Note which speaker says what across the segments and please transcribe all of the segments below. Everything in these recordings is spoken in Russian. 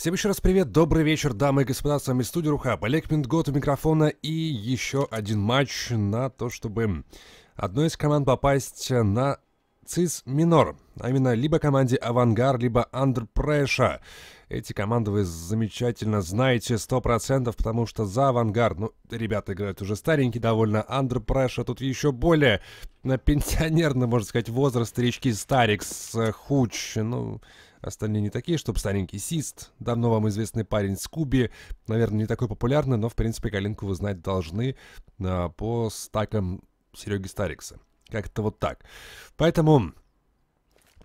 Speaker 1: Всем еще раз привет, добрый вечер, дамы и господа, с вами студия Руха, Олег Мингот у микрофона и еще один матч на то, чтобы одной из команд попасть на ЦИС Минор, а именно либо команде Авангар, либо Андерпреша. Эти команды вы замечательно знаете 100%, потому что за Авангард, ну, ребята играют уже старенькие довольно, Андерпреша тут еще более на пенсионерный, можно сказать, возраст речки Старикс, э, Хуч, ну... Остальные не такие, чтобы старенький Сист, давно вам известный парень Скуби, наверное, не такой популярный, но, в принципе, Калинку вы знать должны а, по стакам Сереги Старикса. Как-то вот так. Поэтому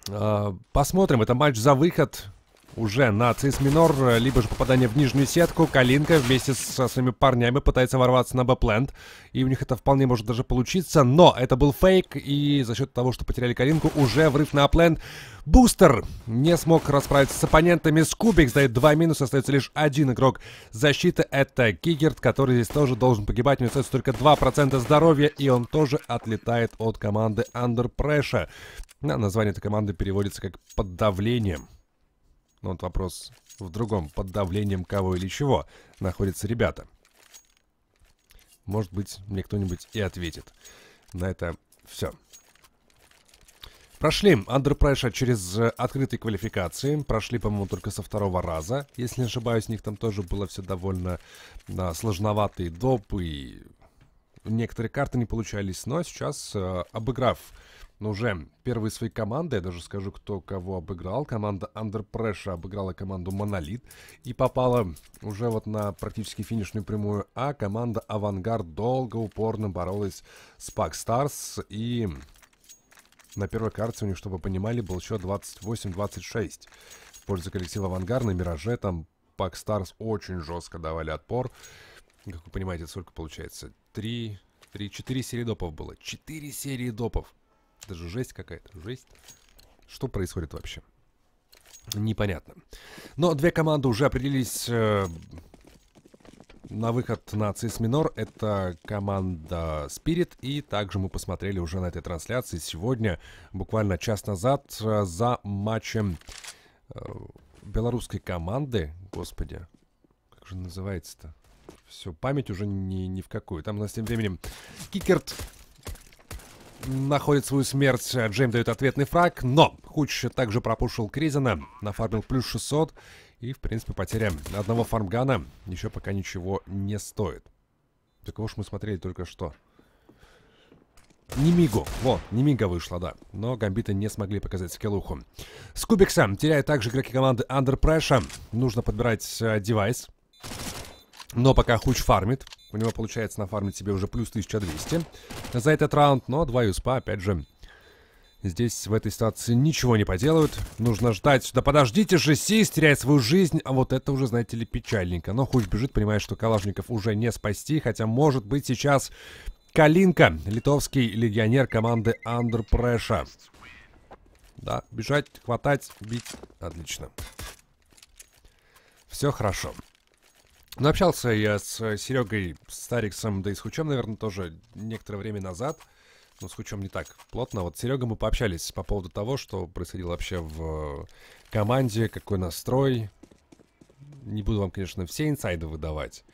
Speaker 1: а, посмотрим. Это матч за выход уже на цис минор, либо же попадание в нижнюю сетку. Калинка вместе со своими парнями пытается ворваться на бэплент, и у них это вполне может даже получиться, но это был фейк, и за счет того, что потеряли Калинку, уже врыв на апленд. Бустер не смог расправиться с оппонентами. Скубик сдает два минуса, остается лишь один игрок защиты. Это Кигерт, который здесь тоже должен погибать. У него остается только 2% здоровья, и он тоже отлетает от команды Under Pressure. На название этой команды переводится как «под давлением». Но вот вопрос в другом. Под давлением кого или чего находятся ребята? Может быть, мне кто-нибудь и ответит. На это все. Прошли андерпрайша через э, открытые квалификации. Прошли, по-моему, только со второго раза. Если не ошибаюсь, у них там тоже было все довольно да, э, сложноватые доп. И некоторые карты не получались. Но сейчас, э, обыграв но ну, уже первые свои команды, я даже скажу, кто кого обыграл. Команда Under Pressure обыграла команду Monolith и попала уже вот на практически финишную прямую. А команда Авангард долго, упорно боролась с Pack Stars и... На первой карте у них, чтобы вы понимали, был счет 28-26. В пользу коллектива «Авангард» на «Мираже» там Pack Stars очень жестко давали отпор. Как вы понимаете, сколько получается? Три... Три, четыре серии допов было. Четыре серии допов. Это же жесть какая-то, жесть. Что происходит вообще? Непонятно. Но две команды уже определились э, на выход на цис минор. Это команда Spirit. И также мы посмотрели уже на этой трансляции сегодня, буквально час назад, э, за матчем э, белорусской команды. Господи, как же называется-то? Все, память уже ни, ни в какую. Там у нас тем временем Кикерт находит свою смерть. А Джейм дает ответный фраг, но Хуч также пропушил Кризина, нафармил плюс 600. И, в принципе, потеря одного фармгана еще пока ничего не стоит. Так уж мы смотрели только что. Немигу. Вот, Немига вышла, да. Но гамбиты не смогли показать скиллуху. С Кубиксом теряют также игроки команды Under Pressure. Нужно подбирать э, девайс. Но пока Хуч фармит. У него получается нафармить себе уже плюс 1200 за этот раунд. Но два юспа, опять же, здесь в этой ситуации ничего не поделают. Нужно ждать. Да подождите же, Сис теряет свою жизнь. А вот это уже, знаете ли, печальненько. Но Хуч бежит, понимает, что Калашников уже не спасти. Хотя, может быть, сейчас Калинка, литовский легионер команды Under Pressure. Да, бежать, хватать, бить. Отлично. Все хорошо. Ну, общался я с Серегой Стариксом, да и с Хучом, наверное, тоже некоторое время назад. Ну, с Хучом не так плотно. Вот с Серегой мы пообщались по поводу того, что происходило вообще в команде, какой настрой. Не буду вам, конечно, все инсайды выдавать.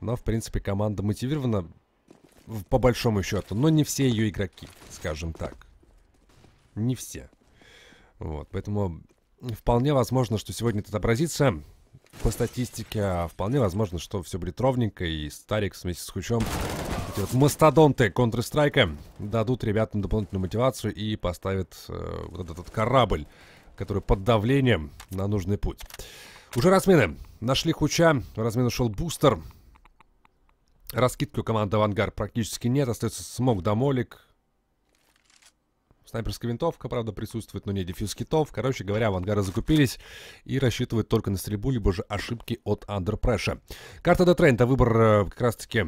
Speaker 1: Но, в принципе, команда мотивирована по большому счету. Но не все ее игроки, скажем так. Не все. Вот, поэтому вполне возможно, что сегодня это отобразится по статистике, а, вполне возможно, что все будет ровненько, и Старик вместе с Хучом, эти вот мастодонты Counter-Strike, дадут ребятам дополнительную мотивацию и поставят э, вот этот корабль, который под давлением на нужный путь. Уже размены. Нашли Хуча, в размен ушел Бустер. Раскидки у команды Авангард практически нет, остается Смог да Молик, Снайперская винтовка, правда, присутствует, но не дефьюз китов. Короче говоря, авангары закупились и рассчитывают только на стрельбу, либо же ошибки от Under Карта до Трента, выбор э, как раз-таки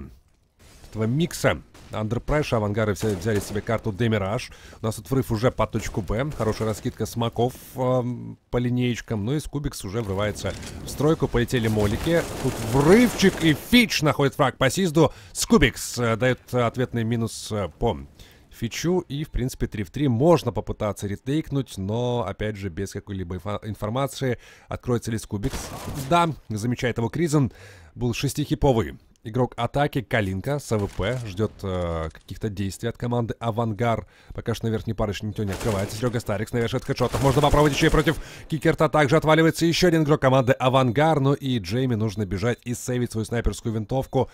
Speaker 1: этого микса. Under авангары все взяли себе карту Демираж. У нас тут врыв уже по точку Б. Хорошая раскидка смоков э, по линеечкам. Ну и Скубикс уже врывается в стройку. Полетели молики. Тут врывчик и Фич находит фраг по Сизду. Скубикс э, дает ответный минус э, по фичу, и, в принципе, 3 в 3 можно попытаться ретейкнуть, но, опять же, без какой-либо информации, откроется ли Скубикс. Да, замечает его Кризен, был шестихиповый. Игрок атаки Калинка с АВП ждет э, каких-то действий от команды Авангар. Пока что на верхней парочке никто не открывается. Серега Старикс навершит хедшотов. Можно попробовать еще и против Кикерта. Также отваливается еще один игрок команды Авангар. Ну и Джейми нужно бежать и сейвить свою снайперскую винтовку.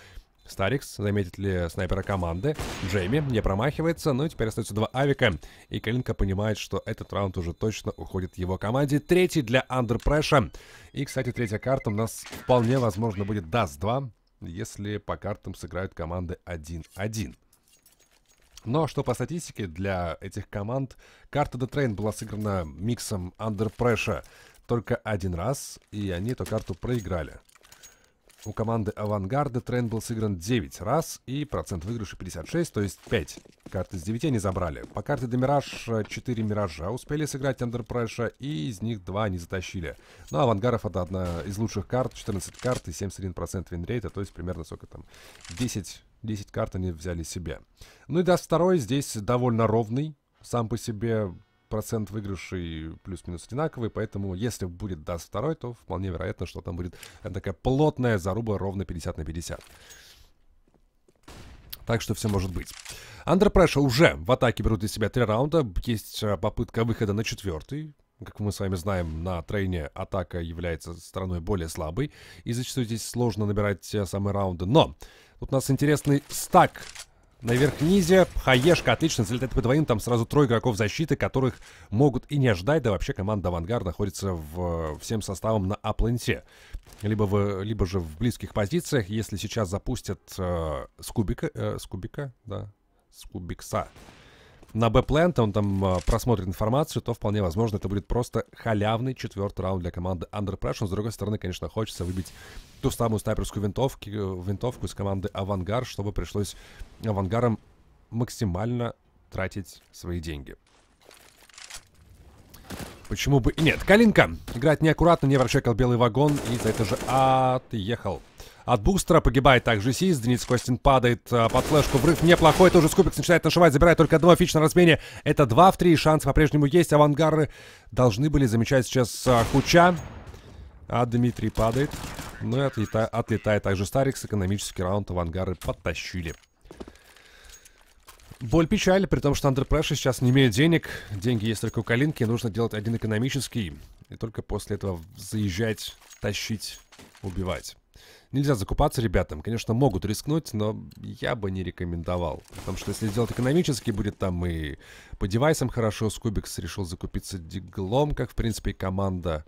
Speaker 1: Старикс заметит ли снайпера команды. Джейми не промахивается, но ну теперь остается два авика. И Калинка понимает, что этот раунд уже точно уходит его команде. Третий для Андерпреша И, кстати, третья карта у нас вполне возможно будет Даст 2, если по картам сыграют команды 1-1. Но ну, а что по статистике, для этих команд карта The Train была сыграна миксом Under Pressure только один раз, и они эту карту проиграли. У команды «Авангарда» тренд был сыгран 9 раз и процент выигрыша 56, то есть 5. Карт из 9 они забрали. По карте «Демираж» 4 э, «Миража» успели сыграть «Андерпрэша» и из них 2 не затащили. Но ну, а «Авангаров» — это одна из лучших карт, 14 карт и 71% винрейта, то есть примерно сколько там, 10, 10 карт они взяли себе. Ну и даст второй здесь довольно ровный, сам по себе процент выигрышей плюс-минус одинаковый, поэтому если будет даст второй, то вполне вероятно, что там будет такая плотная заруба ровно 50 на 50. Так что все может быть. Under Pressure уже в атаке берут из себя три раунда. Есть э, попытка выхода на четвертый. Как мы с вами знаем, на трейне атака является стороной более слабой. И зачастую здесь сложно набирать те э, самые раунды. Но тут у нас интересный стак Наверх ниндзя, Хаешка отлично залетает по двоим, там сразу трое игроков защиты, которых могут и не ожидать, да вообще команда «Авангард» находится в, э, всем составом на апленте. Либо, в, либо же в близких позициях, если сейчас запустят э, с кубика, э, с кубика, да, с кубикса, на Б-плент, он там а, просмотрит информацию, то вполне возможно, это будет просто халявный четвертый раунд для команды Under Pressure. С другой стороны, конечно, хочется выбить ту самую снайперскую винтовки, э, винтовку из команды Авангард, чтобы пришлось Авангарам максимально тратить свои деньги. Почему бы и нет? Калинка играть неаккуратно, не вращекал белый вагон и за это же отъехал от бустера. Погибает также Сиз. Денис Костин падает э, под флешку. Врыв неплохой. Тоже Скупикс начинает нашивать. Забирает только одного фич на размене. Это 2 в 3. Шанс по-прежнему есть. Авангары должны были замечать сейчас Хуча. Э, а Дмитрий падает. Ну и отлета... отлетает также Старикс. Экономический раунд авангары подтащили. Боль печаль, при том, что Under сейчас не имеет денег. Деньги есть только у Калинки, нужно делать один экономический. И только после этого заезжать, тащить, убивать. Нельзя закупаться ребятам. Конечно, могут рискнуть, но я бы не рекомендовал. Потому что если сделать экономически, будет там и по девайсам хорошо. Скубикс решил закупиться диглом, как, в принципе, команда.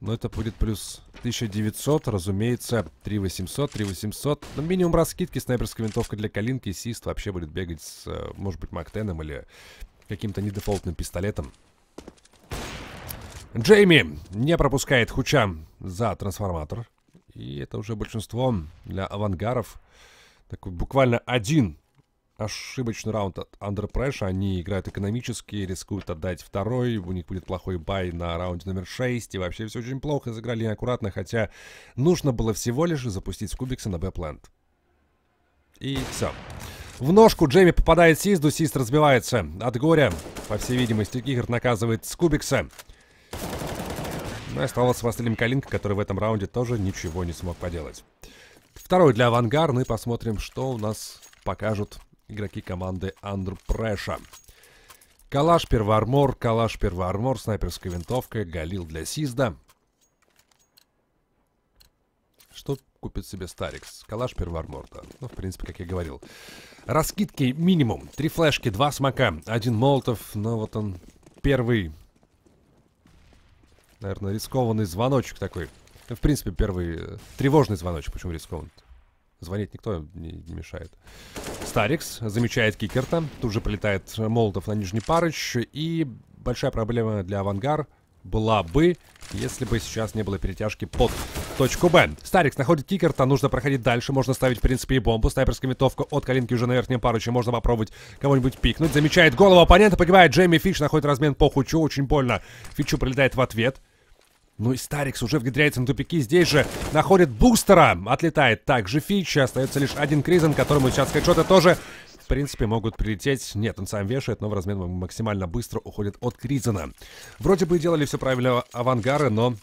Speaker 1: Но это будет плюс 1900, разумеется, 3800, 3800. Но минимум раскидки, снайперская винтовка для калинки, сист вообще будет бегать с, э, может быть, Мактеном или каким-то недефолтным пистолетом. Джейми не пропускает Хуча за трансформатор. И это уже большинство для авангаров. Такой буквально один ошибочный раунд от Under Pressure. Они играют экономически, рискуют отдать второй. У них будет плохой бай на раунде номер 6. И вообще все очень плохо. Сыграли неаккуратно, хотя нужно было всего лишь запустить Кубикса на Б-плент. И все. В ножку Джейми попадает Сизду, Сист разбивается от горя. По всей видимости, Гигерт наказывает Скубикса. Ну и оставался последним Калинка, который в этом раунде тоже ничего не смог поделать. Второй для Авангар, ну и посмотрим, что у нас покажут игроки команды Under Калаш первоармор, калаш первоармор, снайперская винтовка, галил для Сизда. Что купит себе Старикс? Калаш первоармор, да. Ну, в принципе, как я говорил. Раскидки минимум. Три флешки, два смока, один молотов. Но ну, вот он первый Наверное, рискованный звоночек такой. Ну, в принципе, первый э, тревожный звоночек. Почему рискован? Звонить никто не, не мешает. Старикс замечает Кикерта. Тут же прилетает Молотов на Нижний Парыч. И большая проблема для Авангар была бы, если бы сейчас не было перетяжки под точку Б. Старикс находит Кикерта, нужно проходить дальше, можно ставить, в принципе, и бомбу. Снайперская винтовка от Калинки уже на верхнем паруче, можно попробовать кого-нибудь пикнуть. Замечает голову оппонента, погибает Джейми Фиш, находит размен по Хучу, очень больно. Фичу прилетает в ответ. Ну и Старикс уже внедряется на тупики здесь же. Находит бустера. Отлетает также Фич. Остается лишь один Кризен, которому сейчас хедшоты тоже... В принципе, могут прилететь. Нет, он сам вешает, но в размен максимально быстро уходит от Кризена. Вроде бы делали все правильно авангары, но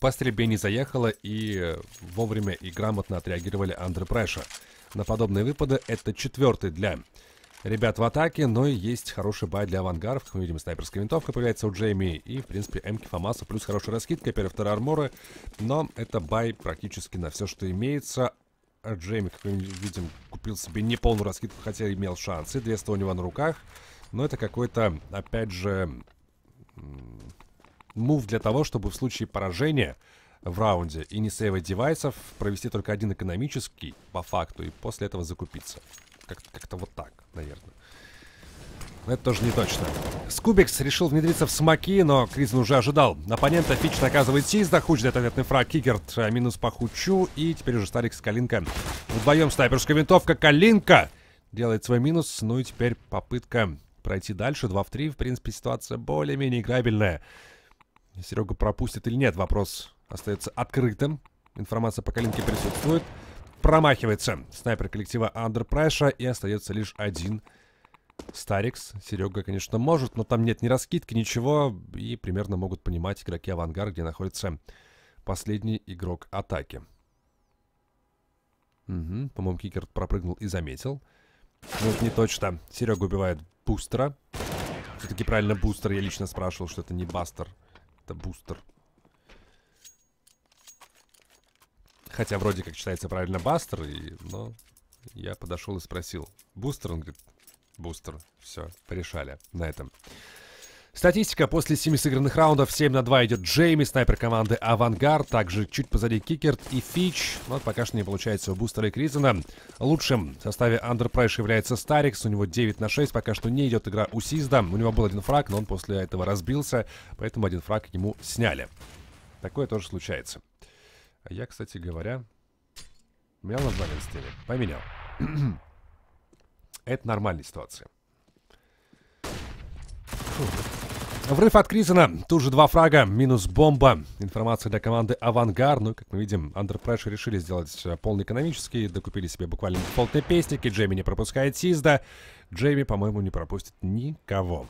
Speaker 1: по стрельбе не заехало и вовремя и грамотно отреагировали Андре Прэша. На подобные выпады это четвертый для ребят в атаке, но и есть хороший бай для авангардов. Как мы видим, снайперская винтовка появляется у Джейми. И, в принципе, м Фамаса плюс хорошая раскидка, первые вторые арморы. Но это бай практически на все, что имеется. А Джейми, как мы видим, купил себе неполную раскидку, хотя имел шансы. 200 у него на руках. Но это какой-то, опять же, мув для того, чтобы в случае поражения в раунде и не сейвать девайсов, провести только один экономический, по факту, и после этого закупиться. Как-то как вот так, наверное. Но это тоже не точно. Скубикс решил внедриться в смоки, но Кризен уже ожидал. Оппонента Фич наказывает Сизда, Хуч дает ответный фраг, Кигерт а минус по Хучу, и теперь уже Старик с Калинка. Вдвоем снайперская винтовка, Калинка делает свой минус, ну и теперь попытка пройти дальше. 2 в 3, в принципе, ситуация более-менее играбельная. Серега пропустит или нет, вопрос остается открытым. Информация по Калинке присутствует промахивается. Снайпер коллектива Андерпрайша. И остается лишь один Старикс. Серега, конечно, может, но там нет ни раскидки, ничего. И примерно могут понимать игроки Авангар, где находится последний игрок атаки. Угу, по-моему, кикер пропрыгнул и заметил. Ну, это не точно. Серега убивает бустера. Все-таки правильно бустер. Я лично спрашивал, что это не бастер. Это бустер. Хотя вроде как читается правильно Бастер, и, но я подошел и спросил. Бустер? Он говорит, бустер. Все, порешали на этом. Статистика. После 7 сыгранных раундов 7 на 2 идет Джейми, снайпер команды «Авангард». Также чуть позади Кикерт и Фич. Но пока что не получается у Бустера и Кризена. Лучшим в составе Андерпрайш является Старикс. У него 9 на 6. Пока что не идет игра у Сизда. У него был один фраг, но он после этого разбился. Поэтому один фраг ему сняли. Такое тоже случается. А я, кстати говоря, менял название на стиле. Поменял. Это нормальная ситуация. Врыв от Кризена. Тут же два фрага. Минус бомба. Информация для команды «Авангар». Ну, как мы видим, Under решили сделать э, полный экономический. Докупили себе буквально полные песники. Джейми не пропускает Сизда. Джейми, по-моему, не пропустит никого.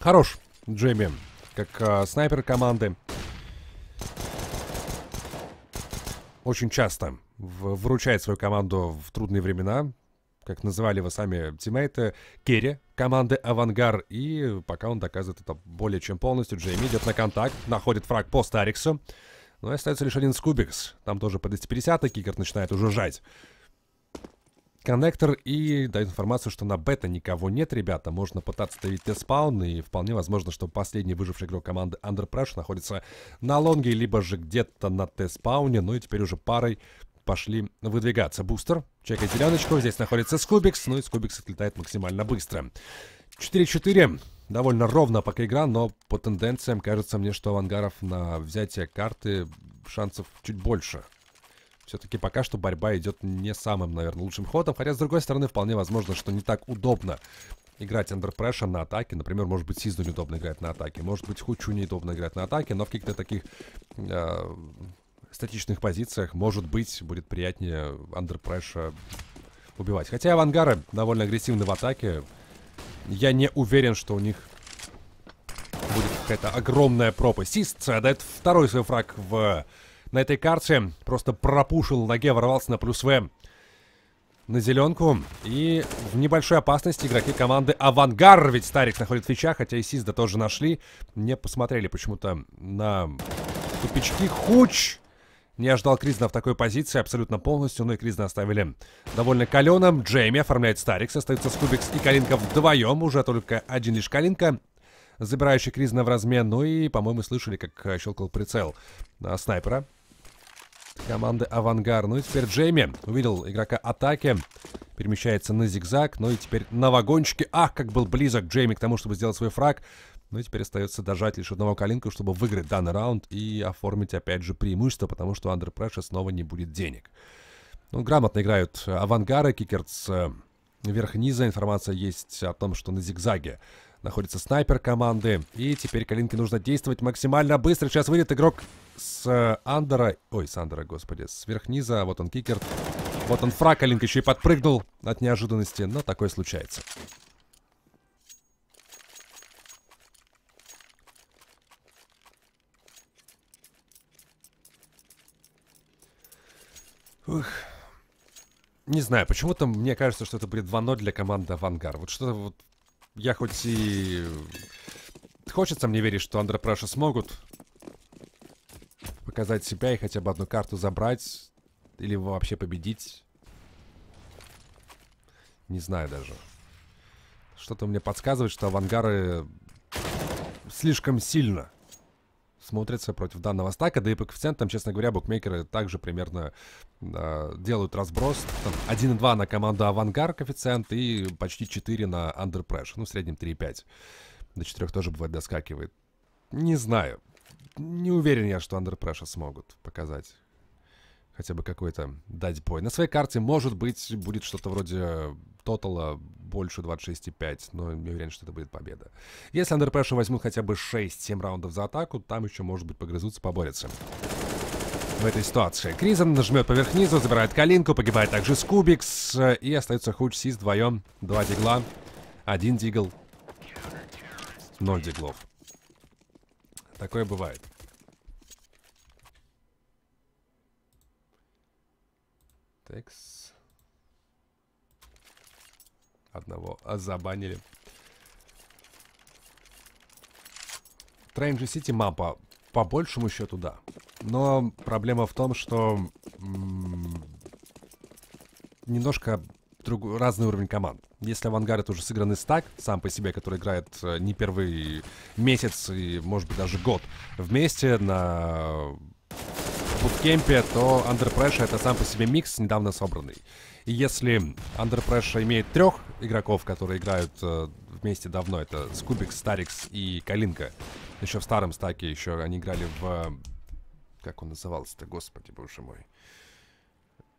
Speaker 1: Хорош Джейми, как э, снайпер команды очень часто выручает свою команду в трудные времена, как называли его сами тиммейты, Керри, команды «Авангар». И пока он доказывает это более чем полностью, Джейми идет на контакт, находит фраг по Стариксу. Но ну и остается лишь один Скубикс. Там тоже по 250 кикер начинает уже жать коннектор и дает информацию, что на бета никого нет, ребята. Можно пытаться давить Т-спаун, и вполне возможно, что последний выживший игрок команды Under Pressure находится на лонге, либо же где-то на Т-спауне. Ну и теперь уже парой пошли выдвигаться. Бустер чекает зеленочку, здесь находится Скубикс, ну и Скубикс отлетает максимально быстро. 4-4. Довольно ровно пока игра, но по тенденциям кажется мне, что у ангаров на взятие карты шансов чуть больше. Все-таки пока что борьба идет не самым, наверное, лучшим ходом. Хотя, с другой стороны, вполне возможно, что не так удобно играть Under Pressure на атаке. Например, может быть, Сизду неудобно играть на атаке. Может быть, Хучу неудобно играть на атаке. Но в каких-то таких э, статичных позициях, может быть, будет приятнее Under Pressure убивать. Хотя Авангары довольно агрессивны в атаке. Я не уверен, что у них будет какая-то огромная пропасть. Сист э, дает второй свой фраг в на этой карте. Просто пропушил ноге, ворвался на плюс В на зеленку. И в небольшой опасности игроки команды Авангар, ведь Старик находит фича, хотя и Сизда тоже нашли. Не посмотрели почему-то на тупички. Хуч! Не ожидал Кризна в такой позиции абсолютно полностью, но и Кризна оставили довольно каленым. Джейми оформляет старик, остается с и Калинка вдвоем, уже только один лишь Калинка, забирающий Кризна в размен. Ну и, по-моему, слышали, как щелкал прицел а, снайпера команды «Авангард». Ну и теперь Джейми увидел игрока атаки, перемещается на зигзаг, ну и теперь на вагончике. Ах, как был близок Джейми к тому, чтобы сделать свой фраг. Ну и теперь остается дожать лишь одного калинку, чтобы выиграть данный раунд и оформить, опять же, преимущество, потому что у Under Pressure снова не будет денег. Ну, грамотно играют авангары, кикерц вверх-низа. Э, Информация есть о том, что на зигзаге находится снайпер команды. И теперь Калинке нужно действовать максимально быстро. Сейчас выйдет игрок с э, Андера... Ой, с Андера, господи, сверхниза. Вот он кикер. Вот он фракалинг еще и подпрыгнул от неожиданности, но такое случается. Ух. Не знаю, почему-то мне кажется, что это будет 2-0 для команды Авангар. Вот что-то вот... Я хоть и... Хочется мне верить, что Андре Праша смогут показать себя и хотя бы одну карту забрать. Или вообще победить. Не знаю даже. Что-то мне подсказывает, что авангары слишком сильно смотрятся против данного стака. Да и по коэффициентам, честно говоря, букмекеры также примерно э, делают разброс. 1,2 на команду Авангар коэффициент и почти 4 на Under Pressure. Ну, в среднем 3,5. До 4 тоже бывает доскакивает. Не знаю не уверен я, что Under Pressure смогут показать хотя бы какой-то дать бой. На своей карте, может быть, будет что-то вроде тотала больше 26,5, но не уверен, что это будет победа. Если Under Pressure возьмут хотя бы 6-7 раундов за атаку, там еще, может быть, погрызутся, поборются. В этой ситуации Кризен нажмет поверх низу, забирает калинку, погибает также Скубикс, и остается Хуч Сис вдвоем. Два дигла, один дигл, ноль диглов. Такое бывает. Текс. Одного а забанили. Трейнджи Сити мапа по большему счету да. Но проблема в том, что немножко друг, разный уровень команд. Если авангард уже сыгран стак, сам по себе, который играет э, не первый месяц и, может быть, даже год вместе на буткемпе, то Under Pressure это сам по себе микс, недавно собранный. И если Under Pressure имеет трех игроков, которые играют э, вместе давно, это Скубик, Старикс и Калинка, еще в старом стаке еще они играли в... Как он назывался-то, господи, боже мой.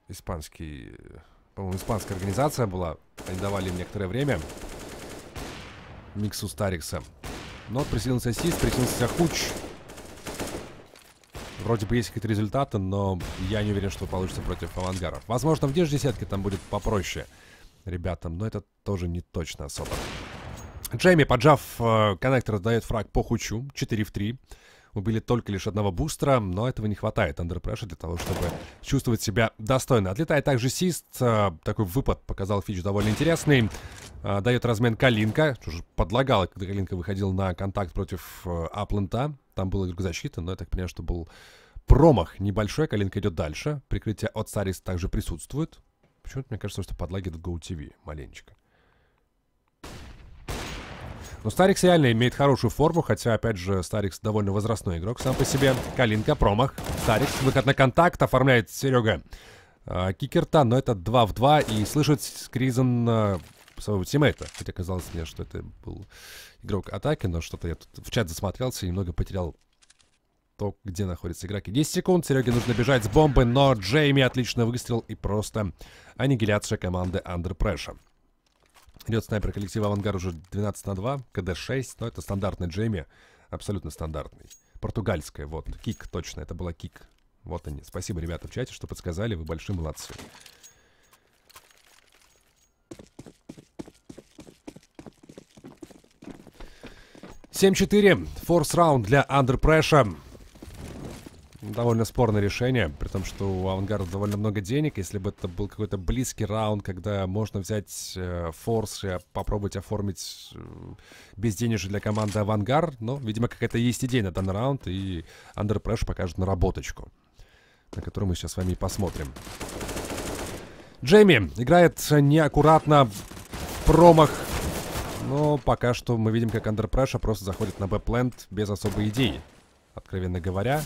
Speaker 1: Испанский... Э, по-моему, испанская организация была. Они давали им некоторое время. Миксу Старикса. Но вот присоединился Сис, присоединился Хуч. Вроде бы есть какие-то результаты, но я не уверен, что получится против авангаров. Возможно, в десятке там будет попроще ребятам, но это тоже не точно особо. Джейми, поджав э, коннектор, дает фраг по Хучу. 4 в 3 убили только лишь одного бустера, но этого не хватает Under Pressure для того, чтобы чувствовать себя достойно. Отлетает также Сист, а, такой выпад показал фичу довольно интересный. А, дает размен Калинка, что же подлагало, когда Калинка выходил на контакт против э, Аплента. Там был игрок защиты, но я так понимаю, что был промах небольшой, Калинка идет дальше. Прикрытие от Сарис также присутствует. Почему-то мне кажется, что подлагивает Go TV маленечко. Но Старикс реально имеет хорошую форму, хотя, опять же, Старикс довольно возрастной игрок сам по себе. Калинка, промах. Старикс, выход на контакт, оформляет Серега э, Кикерта, но это 2 в 2, и слышит Кризен э, а, своего тиммейта. Хотя казалось мне, что это был игрок атаки, но что-то я тут в чат засмотрелся и немного потерял то, где находятся игроки. 10 секунд, Сереге нужно бежать с бомбы, но Джейми отлично выстрел и просто аннигиляция команды Under Pressure. Идет снайпер коллектива Авангард уже 12 на 2, КД-6, но это стандартный Джейми, абсолютно стандартный. Португальская, вот, кик, точно, это была кик. Вот они. Спасибо, ребята, в чате, что подсказали, вы большие молодцы. Семь четыре. Форс раунд для Under довольно спорное решение, при том, что у Авангарда довольно много денег. Если бы это был какой-то близкий раунд, когда можно взять э, форс и попробовать оформить э, безденежье для команды Авангард, но, видимо, какая-то есть идея на данный раунд, и Under покажет наработочку, на которую мы сейчас с вами и посмотрим. Джейми играет неаккуратно промах, но пока что мы видим, как Under просто заходит на б без особой идеи откровенно говоря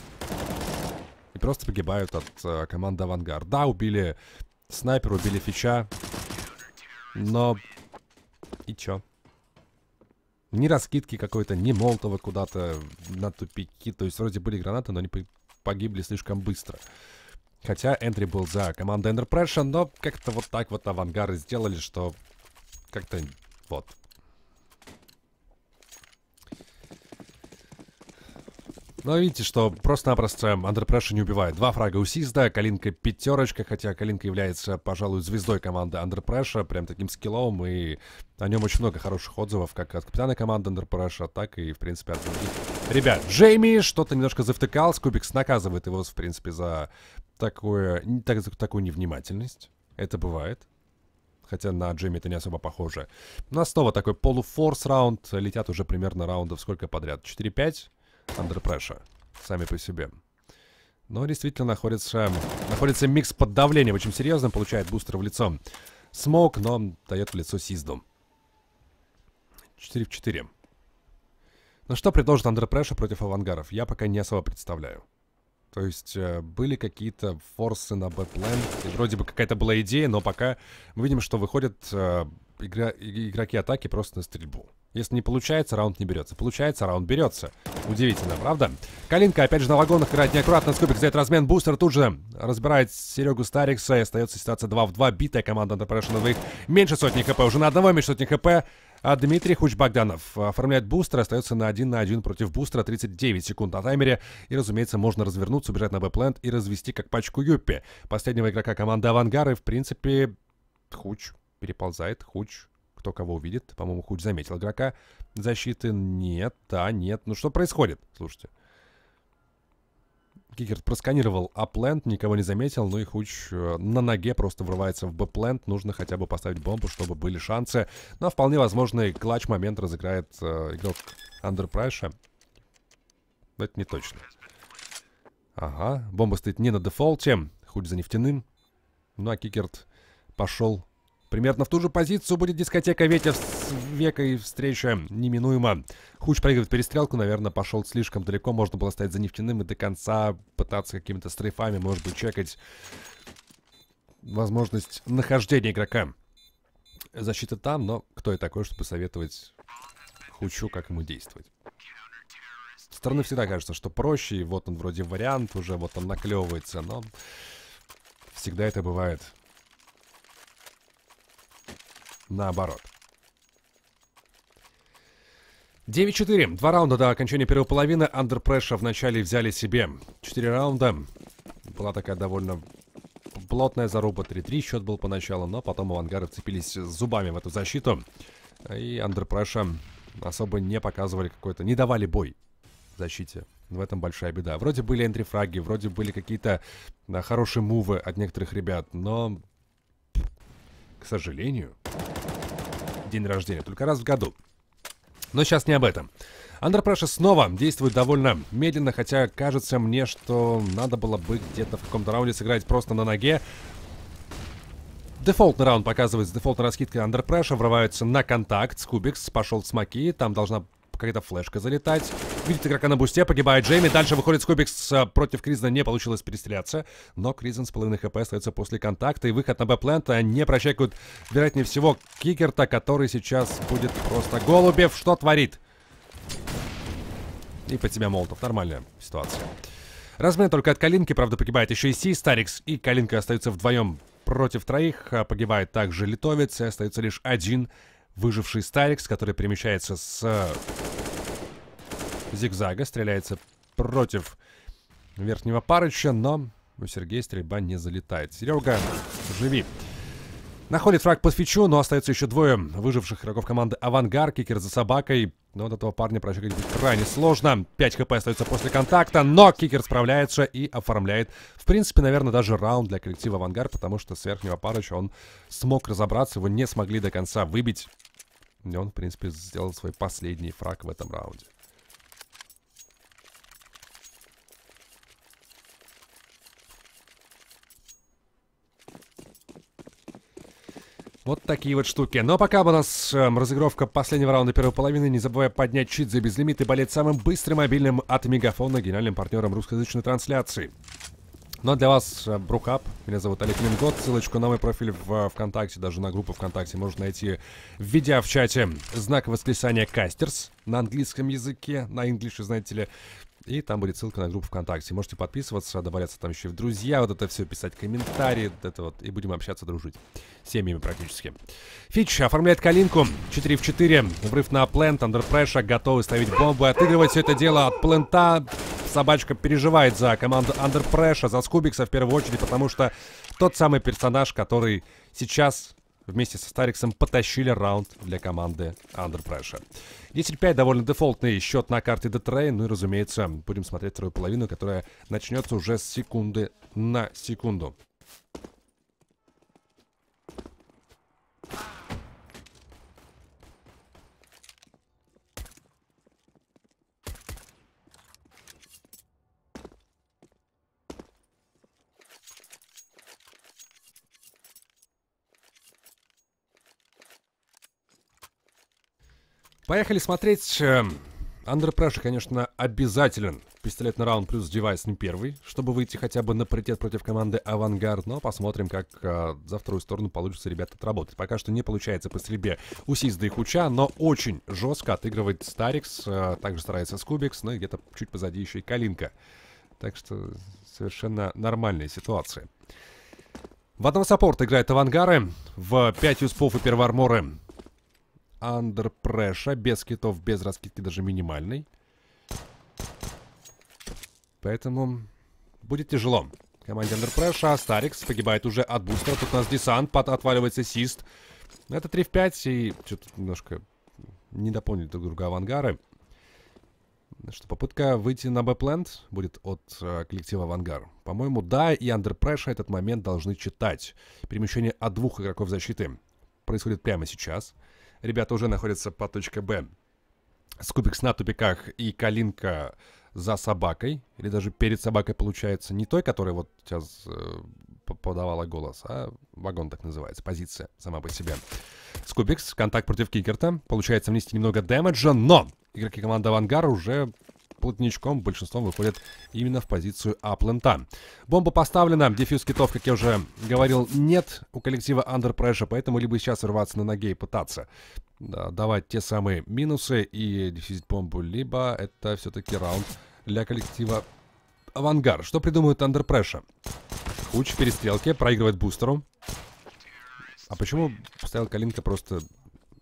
Speaker 1: и просто погибают от э, команды Авангард. Да, убили снайпера, убили Фича, но... И чё? Ни раскидки какой-то, ни Молотова куда-то на тупики. То есть вроде были гранаты, но они погибли слишком быстро. Хотя Энтри был за команду Эндер но как-то вот так вот авангары сделали, что как-то вот. но ну, видите, что просто-напросто Under Pressure не убивает. Два фрага у Сизда, Калинка пятерочка, хотя Калинка является, пожалуй, звездой команды Under Pressure, прям таким скиллом и о нем очень много хороших отзывов, как от капитана команды Under Pressure, так и, в принципе, от других. Ребят, Джейми что-то немножко завтыкал, Скубикс наказывает его, в принципе, за такое, так, такую невнимательность. Это бывает. Хотя на Джимми это не особо похоже. У нас снова такой полуфорс раунд. Летят уже примерно раундов сколько подряд? 4-5? Under Pressure. Сами по себе. Но действительно находится, находится микс под давлением. Очень серьезно получает бустер в лицо. Смоук, но дает в лицо Сизду. 4 в 4. Ну что предложит Under Pressure против авангаров? Я пока не особо представляю. То есть э, были какие-то форсы на Бэтлэнд. Вроде бы какая-то была идея, но пока мы видим, что выходят. э, игра, игроки атаки просто на стрельбу. Если не получается, раунд не берется. Получается, раунд берется. Удивительно, правда? Калинка, опять же, на вагонах играет неаккуратно. Скупик за этот размен. Бустер тут же разбирает Серегу Старикса. И остается ситуация 2 в 2. Битая команда Антропреша на двоих. Меньше сотни хп. Уже на одного меньше сотни хп. А Дмитрий Хуч-Богданов оформляет бустер, остается на 1 на 1 против бустера, 39 секунд на таймере. И, разумеется, можно развернуться, убежать на бэпленд и развести как пачку Юппи. Последнего игрока команды Авангары, в принципе, Хуч переползает. Хуч, кто кого увидит. По-моему, Хуч заметил игрока защиты. Нет, а нет. Ну что происходит? Слушайте. Кикер просканировал аплент, никого не заметил, ну и Хуч э, на ноге просто врывается в бэплент. Нужно хотя бы поставить бомбу, чтобы были шансы. Но ну, а вполне возможно и клатч-момент разыграет э, игрок Андерпрайша. Но это не точно. Ага, бомба стоит не на дефолте. Хуч за нефтяным. Ну а Кикерт пошел Примерно в ту же позицию будет дискотека Ветер с векой встреча неминуема. Хуч проигрывает перестрелку, наверное, пошел слишком далеко. Можно было стоять за нефтяным и до конца пытаться какими-то стрейфами, может быть, чекать возможность нахождения игрока. Защита там, но кто я такой, чтобы советовать Хучу, как ему действовать? Со стороны всегда кажется, что проще, и вот он вроде вариант уже, вот он наклевывается, но всегда это бывает наоборот. 9-4. Два раунда до окончания первой половины. Under Pressure вначале взяли себе. Четыре раунда. Была такая довольно плотная заруба. 3-3 счет был поначалу, но потом авангары вцепились зубами в эту защиту. И Under особо не показывали какой-то... Не давали бой защите. В этом большая беда. Вроде были энтрифраги, вроде были какие-то да, хорошие мувы от некоторых ребят, но... К сожалению день рождения, только раз в году. Но сейчас не об этом. Underpressure снова действует довольно медленно, хотя кажется мне, что надо было бы где-то в каком-то раунде сыграть просто на ноге. Дефолтный раунд показывает дефолтная раскидка. раскидкой Under Pressure, врываются на контакт с Кубикс, пошел с маки, там должна какая-то флешка залетать видит игрока на бусте, погибает Джейми. Дальше выходит Скобикс э, против Кризна, не получилось перестреляться. Но Кризен с половиной хп остается после контакта. И выход на б Бэплента не прощекают, вероятнее всего, Кикерта, который сейчас будет просто Голубев. Что творит? И под себя Молотов. Нормальная ситуация. Размен только от Калинки, правда, погибает еще и Си, Старикс и Калинка остаются вдвоем против троих. А погибает также Литовец, и остается лишь один выживший Старикс, который перемещается с э, зигзага, стреляется против верхнего парыча, но у Сергея стрельба не залетает. Серега, живи. Находит фраг по свечу, но остается еще двое выживших игроков команды «Авангард», кикер за собакой. Но вот этого парня прощупать будет крайне сложно. 5 хп остается после контакта, но кикер справляется и оформляет, в принципе, наверное, даже раунд для коллектива «Авангард», потому что с верхнего парыча он смог разобраться, его не смогли до конца выбить. И он, в принципе, сделал свой последний фраг в этом раунде. Вот такие вот штуки. Но пока у нас эм, разыгровка последнего раунда первой половины, не забывая поднять чит за безлимит и болеть самым быстрым мобильным от Мегафона, гениальным партнером русскоязычной трансляции. Ну а для вас э, Брукап, меня зовут Олег Мингот, ссылочку на мой профиль в э, ВКонтакте, даже на группу ВКонтакте можно найти, введя в чате знак восклицания Кастерс на английском языке, на инглише, знаете ли, и там будет ссылка на группу ВКонтакте. Можете подписываться, добавляться там еще и в друзья, вот это все, писать комментарии, вот это вот. И будем общаться, дружить. Семьями практически. Фич оформляет калинку. 4 в 4. Врыв на плент, андерпреша, готовы ставить бомбы, отыгрывать все это дело от плента. Собачка переживает за команду андерпреша, за скубикса в первую очередь, потому что тот самый персонаж, который сейчас вместе со Стариксом потащили раунд для команды Under Pressure. 10-5 довольно дефолтный счет на карте Детрей. А. Ну и, разумеется, будем смотреть вторую половину, которая начнется уже с секунды на секунду. Поехали смотреть. Эм, Under Pressure, конечно, обязателен. на раунд плюс девайс не первый, чтобы выйти хотя бы на паритет против команды Авангард. Но посмотрим, как э, за вторую сторону получится ребят отработать. Пока что не получается по стрельбе у Сизда и Хуча, но очень жестко отыгрывает Старикс. Э, также старается Скубикс, но ну где-то чуть позади еще и Калинка. Так что совершенно нормальная ситуация. В одном саппорт играет Авангары, в 5 юспов и перворморы Under Pressure. Без китов, без раскидки даже минимальной. Поэтому будет тяжело. Команде Under Pressure. А Старикс погибает уже от бустера. Тут у нас десант. Под отваливается сист. Ну, это 3 в 5. И что-то немножко не дополнили друг друга авангары. Что попытка выйти на бэпленд будет от э, коллектива Авангар. По-моему, да, и Under Pressure этот момент должны читать. Перемещение от двух игроков защиты происходит прямо Сейчас ребята уже находятся по точке Б. Скупикс на тупиках и Калинка за собакой, или даже перед собакой получается, не той, которая вот сейчас э, подавала голос, а вагон так называется, позиция сама по себе. Скупикс, контакт против Кикерта, получается внести немного дэмэджа, но игроки команды Авангар уже плотничком большинством выходят именно в позицию А плента. Бомба поставлена, дефьюз китов, как я уже говорил, нет у коллектива Under Pressure, поэтому либо сейчас рваться на ноге и пытаться да, давать те самые минусы и дефьюзить бомбу, либо это все-таки раунд для коллектива Авангард. Что придумают Under Pressure? Хуч в перестрелке, проигрывает бустеру. А почему поставил Калинка просто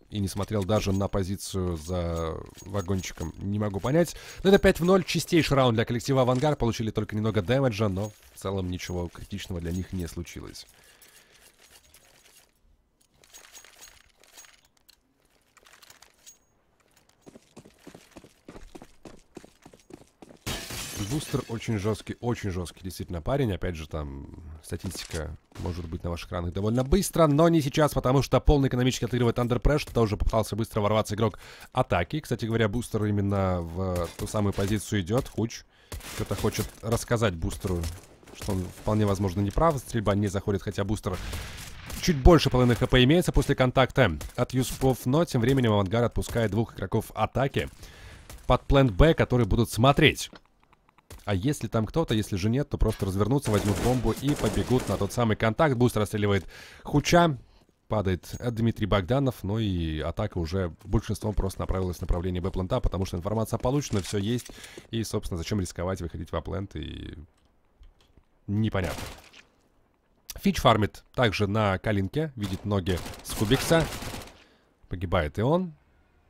Speaker 1: и не смотрел даже на позицию за вагончиком. Не могу понять. Но это 5 в 0. Чистейший раунд для коллектива «Авангард». Получили только немного дэмэджа, но в целом ничего критичного для них не случилось. Бустер очень жесткий, очень жесткий действительно парень. Опять же, там статистика может быть на ваших экранах довольно быстро, но не сейчас, потому что полный экономически отыгрывает Under Pressure. Тоже попытался быстро ворваться игрок атаки. Кстати говоря, Бустер именно в ту самую позицию идет. Хуч что-то хочет рассказать Бустеру, что он вполне возможно не прав. Стрельба не заходит, хотя Бустер чуть больше половины хп имеется после контакта от Юспов, но тем временем Авангард отпускает двух игроков атаки под план Б, которые будут смотреть. А если там кто-то, если же нет, то просто развернутся, возьмут бомбу и побегут на тот самый контакт. Буст расстреливает Хуча. Падает Дмитрий Богданов, но ну и атака уже большинством просто направилась в направлении Бэплента, потому что информация получена, все есть. И, собственно, зачем рисковать, выходить в Аплент и... Непонятно. Фич фармит также на калинке, видит ноги с кубикса. Погибает и он.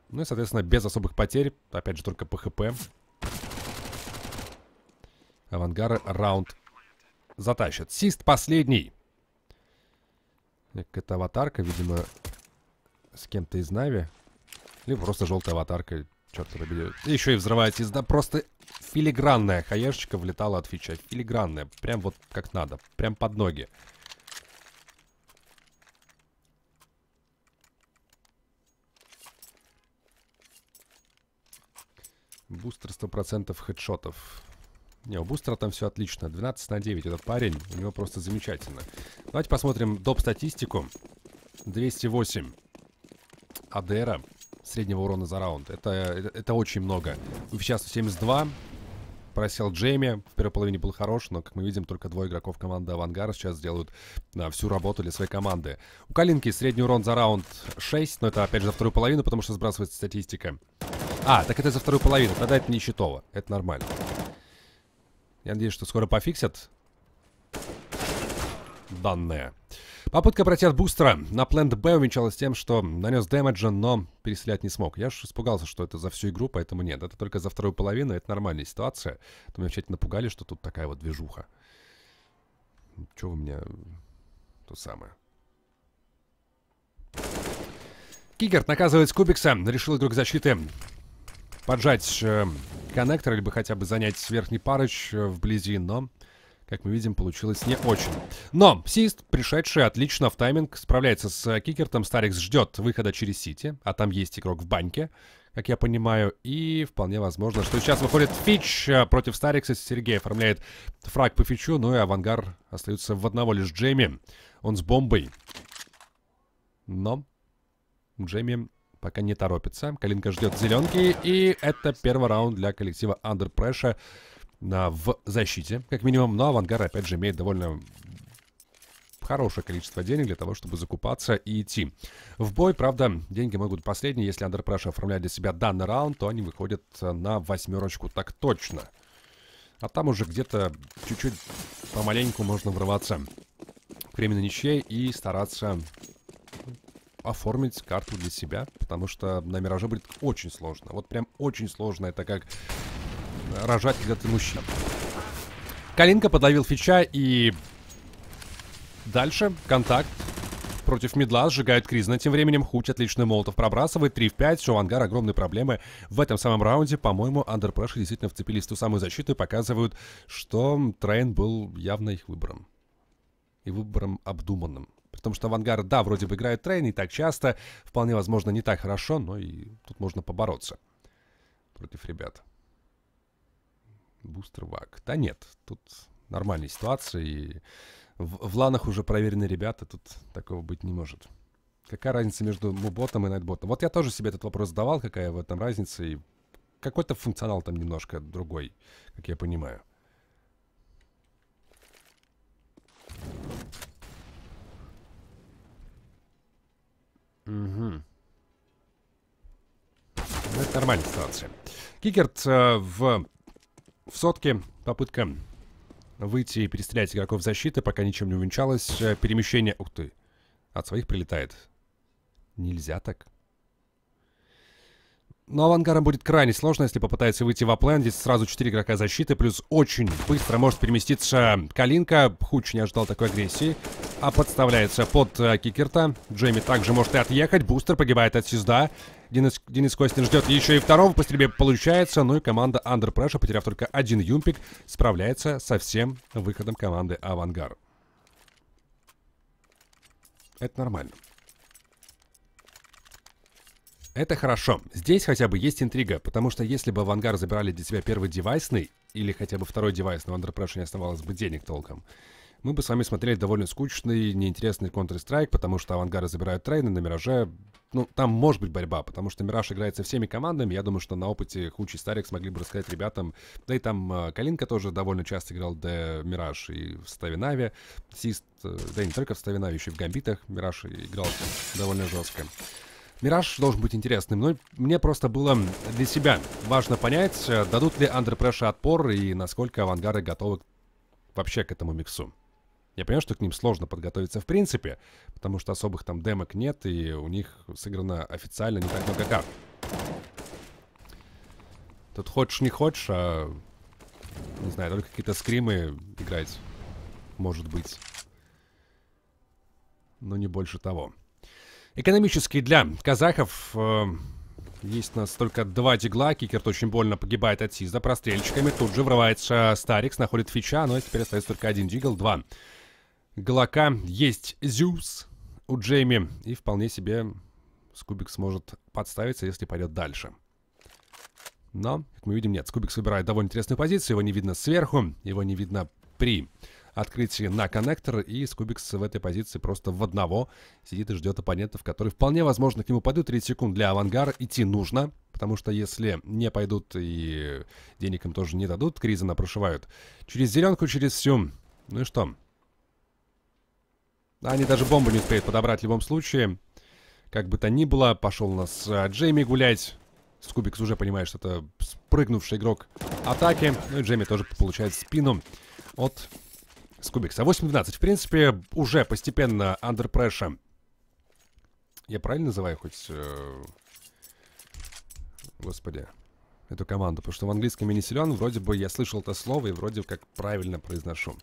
Speaker 1: Ну и, соответственно, без особых потерь, опять же, только по ХП, Авангары раунд затащит. Сист последний. Какая-то аватарка, видимо, с кем-то из Нави. Либо просто желтая аватарка, черт побери. Еще и взрывает Да Просто филигранная хаешечка влетала от фича. Филигранная. Прям вот как надо. Прям под ноги. Бустер 100% хедшотов. Не, у Бустера там все отлично. 12 на 9 этот парень. У него просто замечательно. Давайте посмотрим доп-статистику. 208 Адера среднего урона за раунд. Это, это, это очень много. Сейчас 72. Просел Джейми. В первой половине был хорош, но, как мы видим, только двое игроков команды Авангара сейчас делают а, всю работу для своей команды. У Калинки средний урон за раунд 6, но это, опять же, за вторую половину, потому что сбрасывается статистика. А, так это за вторую половину. Тогда это не счетово. Это нормально. Я надеюсь, что скоро пофиксят данные. Попытка пройти от бустера на плент Б увенчалась тем, что нанес дэмэджа, но переселять не смог. Я же испугался, что это за всю игру, поэтому нет. Это только за вторую половину, это нормальная ситуация. То меня вообще напугали, что тут такая вот движуха. Чего вы меня... То самое. Кигерт наказывает Кубикса. Решил игрок защиты поджать э, коннектор, либо хотя бы занять верхний парыч э, вблизи, но... Как мы видим, получилось не очень. Но Сист, пришедший отлично в тайминг, справляется с э, Кикертом. Старикс ждет выхода через Сити, а там есть игрок в баньке, как я понимаю. И вполне возможно, что сейчас выходит Фич э, против Старикса. Сергей оформляет фраг по Фичу, ну и Авангар остается в одного лишь Джейми. Он с бомбой. Но Джейми пока не торопится. Калинка ждет зеленки. И это первый раунд для коллектива Under Pressure на, в защите, как минимум. Но Авангар, опять же, имеет довольно хорошее количество денег для того, чтобы закупаться и идти. В бой, правда, деньги могут последние. Если Under Pressure оформляет для себя данный раунд, то они выходят на восьмерочку так точно. А там уже где-то чуть-чуть помаленьку можно врываться в временной ничьей и стараться оформить карту для себя, потому что на Мираже будет очень сложно. Вот прям очень сложно. Это как рожать, когда ты мужчина. Калинка подловил фича и... Дальше контакт против медла сжигает Кризна. Тем временем Хуч отличный молотов пробрасывает. 3 в 5. ангар огромные проблемы в этом самом раунде. По-моему, андерпреши действительно вцепились в ту самую защиту и показывают, что Трейн был явно их выбором. И выбором обдуманным. Потому что авангард, да, вроде бы играет трей, не так часто, вполне возможно, не так хорошо, но и тут можно побороться против ребят. Бустер ваг Да нет, тут нормальная ситуация, и в, в ланах уже проверены ребята, тут такого быть не может. Какая разница между муботом и найтботом? Вот я тоже себе этот вопрос задавал, какая в этом разница, и какой-то функционал там немножко другой, как я понимаю. Угу. Ну, Но это нормальная ситуация. Кикерт э, в, в сотке. Попытка выйти и перестрелять игроков защиты, пока ничем не увенчалось. Э, перемещение... Ух ты. От своих прилетает. Нельзя так. Но ну, авангарам будет крайне сложно, если попытается выйти в аплен. Здесь сразу 4 игрока защиты, плюс очень быстро может переместиться Калинка. Хуч не ожидал такой агрессии. А подставляется под э, Кикерта. Джейми также может и отъехать. Бустер погибает от сизда. Денис, Денис Костин ждет еще и второго. По стрельбе получается. Ну и команда Under Pressure, потеряв только один юмпик, справляется со всем выходом команды Авангар. Это нормально. Это хорошо. Здесь хотя бы есть интрига, потому что если бы в ангар забирали для себя первый девайсный, или хотя бы второй девайс, на Underpressure не оставалось бы денег толком, мы бы с вами смотрели довольно скучный, неинтересный Counter-Strike, потому что авангары забирают трейны, на Мираже... Ну, там может быть борьба, потому что Мираж играет со всеми командами. Я думаю, что на опыте Хуч и Старик смогли бы рассказать ребятам. Да и там э, Калинка тоже довольно часто играл Д Мираж и в Ставинаве. Сист, э, да и не только в Ставинаве, еще и в Гамбитах Мираж играл довольно жестко. Мираж должен быть интересным, но мне просто было для себя важно понять, э, дадут ли Under Pressure отпор и насколько авангары готовы вообще к этому миксу. Я понимаю, что к ним сложно подготовиться в принципе, потому что особых там демок нет, и у них сыграно официально не так много карт. Тут хочешь не хочешь, а... Не знаю, только какие-то скримы играть. Может быть. Но не больше того. Экономический для казахов... Э, есть у нас только два дигла. Кикерт очень больно погибает от сизда прострельщиками Тут же врывается Старикс, находит Фича. Но ну, а теперь остается только один дигл, два. Глока есть Зюс у Джейми. И вполне себе Скубик сможет подставиться, если пойдет дальше. Но, как мы видим, нет. Скубик собирает довольно интересную позицию. Его не видно сверху, его не видно при открытие на коннектор, и Скубикс в этой позиции просто в одного сидит и ждет оппонентов, которые вполне возможно к нему пойдут. 30 секунд для авангара идти нужно, потому что если не пойдут и денег им тоже не дадут, Кризена прошивают через зеленку, через всю. Ну и что? Они даже бомбу не успеют подобрать в любом случае. Как бы то ни было, пошел у нас э, Джейми гулять. Скубикс уже понимает, что это спрыгнувший игрок атаки. Ну и Джейми тоже получает спину от с Кубикса. 8-12. В принципе, уже постепенно Under Pressure. Я правильно называю хоть... Э... Господи. Эту команду. Потому что в английском я не силен. Вроде бы я слышал это слово и вроде как правильно произношу.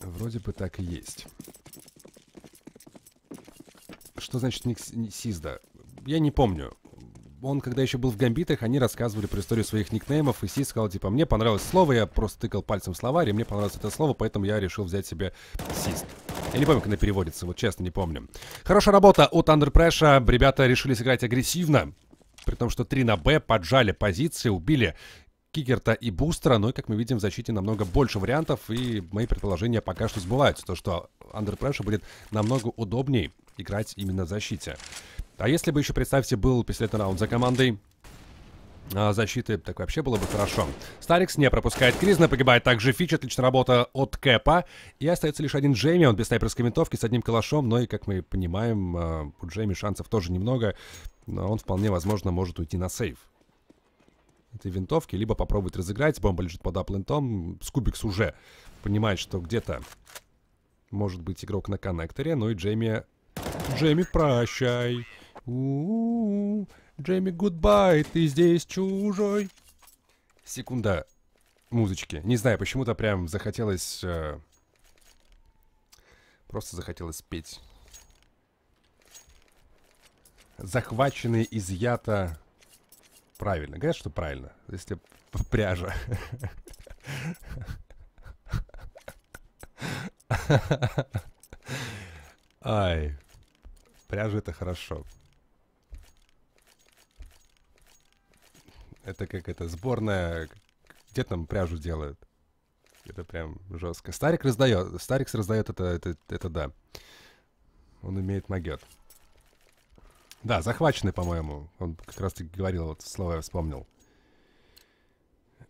Speaker 1: Вроде бы так и есть. Что значит Никсизда? Я не помню он когда еще был в Гамбитах, они рассказывали про историю своих никнеймов, и Си сказал, типа, мне понравилось слово, я просто тыкал пальцем в словарь, и мне понравилось это слово, поэтому я решил взять себе Сист. Я не помню, как она переводится, вот честно не помню. Хорошая работа от Under ребята решили сыграть агрессивно, при том, что 3 на Б поджали позиции, убили Кикерта и Бустера, но, как мы видим, в защите намного больше вариантов, и мои предположения пока что сбываются, то, что Under будет намного удобнее играть именно в защите. А если бы еще, представьте, был пистолетный раунд за командой а, защиты, так вообще было бы хорошо. Старикс не пропускает Кризна, погибает также Фич, отличная работа от Кэпа. И остается лишь один Джейми, он без снайперской винтовки, с одним калашом, но и, как мы понимаем, а, у Джейми шансов тоже немного, но он вполне возможно может уйти на сейв этой винтовки, либо попробовать разыграть. Бомба лежит под аплентом. Скубикс уже понимает, что где-то может быть игрок на коннекторе. Ну и Джейми... Джейми, прощай. У-у-у, Джейми Гудбай, ты здесь чужой. Секунда музычки. Не знаю, почему-то прям захотелось... Э, просто захотелось петь. Захваченный, изъято... Правильно. Говорят, что правильно. Если пряжа. Ай. Пряжа это хорошо. Это как это, сборная... Где там пряжу делают? Это прям жестко. Старик раздает. Старикс раздает это, это, это да. Он умеет магет. Да, захваченный, по-моему. Он как раз таки говорил, вот слово я вспомнил.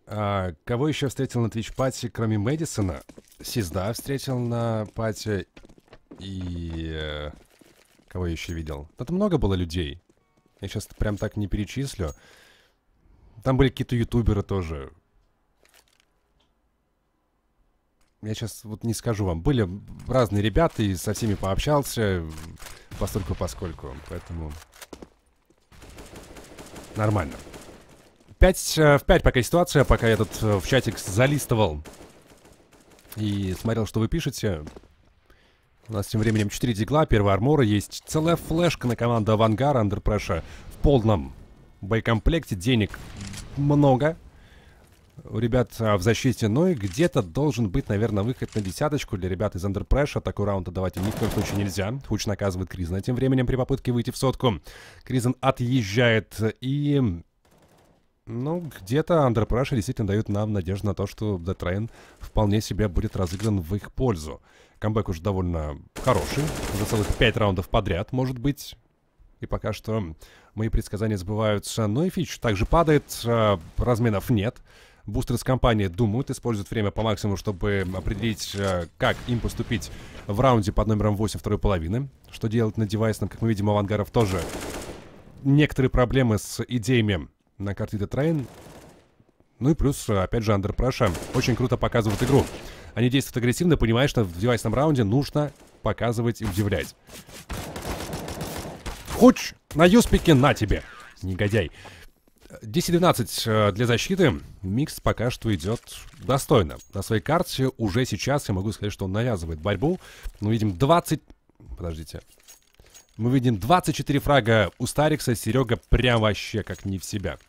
Speaker 1: А, кого еще встретил на Twitch пати, кроме Мэдисона? Сизда встретил на пати. И... Э, кого еще видел? Тут много было людей. Я сейчас прям так не перечислю. Там были какие-то ютуберы тоже. Я сейчас вот не скажу вам. Были разные ребята, и со всеми пообщался, постольку поскольку. Поэтому нормально. 5 э, в 5 пока ситуация, пока я тут э, в чатик залистывал и смотрел, что вы пишете. У нас тем временем 4 дигла, первая армора, есть целая флешка на команду Авангара Андерпреша в полном в боекомплекте денег много. У ребят а, в защите. Но ну и где-то должен быть, наверное, выход на десяточку для ребят из Under Такой раунд отдавать им ни в коем случае нельзя. Хуч наказывает Кризна тем временем при попытке выйти в сотку. Кризен отъезжает и... Ну, где-то Under действительно дают нам надежду на то, что The Train вполне себе будет разыгран в их пользу. Камбэк уж довольно хороший. Уже целых пять раундов подряд, может быть. И пока что мои предсказания сбываются. Но и фич также падает, э, разменов нет. Бустеры с компании думают, используют время по максимуму, чтобы определить, э, как им поступить в раунде под номером 8 второй половины. Что делать на девайсном, как мы видим, у ангаров тоже некоторые проблемы с идеями на карте Детрайн. Ну и плюс, опять же, Андерпраша очень круто показывает игру. Они действуют агрессивно, понимая, что в девайсном раунде нужно показывать и удивлять. Хочешь? На юспике на тебе, негодяй. 10-12 э, для защиты. Микс пока что идет достойно. На своей карте уже сейчас я могу сказать, что он навязывает борьбу. Мы видим 20... Подождите. Мы видим 24 фрага у Старикса. Серега прям вообще как не в себя.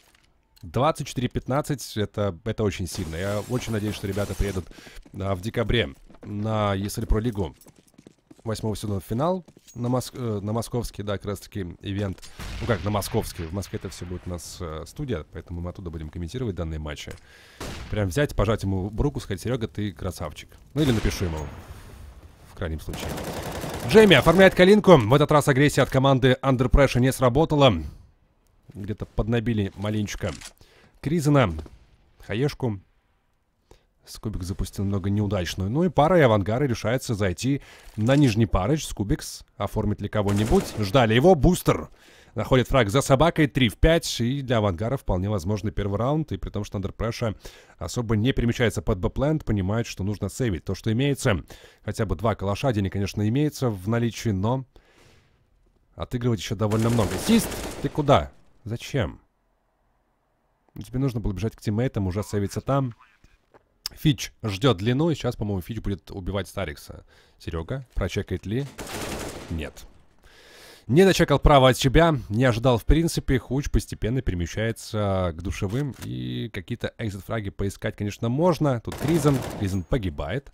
Speaker 1: 24-15 это, это очень сильно. Я очень надеюсь, что ребята приедут а, в декабре на ESL Pro Лигу восьмого сезона финал на, Моск... Э, на московский, да, как раз таки ивент. Ну как, на московский. В Москве это все будет у нас э, студия, поэтому мы оттуда будем комментировать данные матчи. Прям взять, пожать ему руку, сказать, Серега, ты красавчик. Ну или напишу ему. В крайнем случае. Джейми оформляет калинку. В этот раз агрессия от команды Under Pressure не сработала. Где-то поднабили маленечко Кризена, Хаешку. Скубик запустил много неудачную. Ну и пара и авангары решается зайти на нижний парыч. Скубикс оформит ли кого-нибудь. Ждали его. Бустер находит фраг за собакой. 3 в 5. И для авангара вполне возможный первый раунд. И при том, что Андерпреша особо не перемещается под бэпленд. Понимает, что нужно сейвить то, что имеется. Хотя бы два калаша. Денег, конечно, имеется в наличии, но... Отыгрывать еще довольно много. Сист, ты куда? Зачем? Тебе нужно было бежать к тиммейтам, уже сейвиться там. Фич ждет длину, и сейчас, по-моему, Фич будет убивать Старикса. Серега, прочекает ли? Нет. Не дочекал право от себя, не ожидал в принципе. Хуч постепенно перемещается к душевым. И какие-то экзит-фраги поискать, конечно, можно. Тут Кризен. Кризен погибает.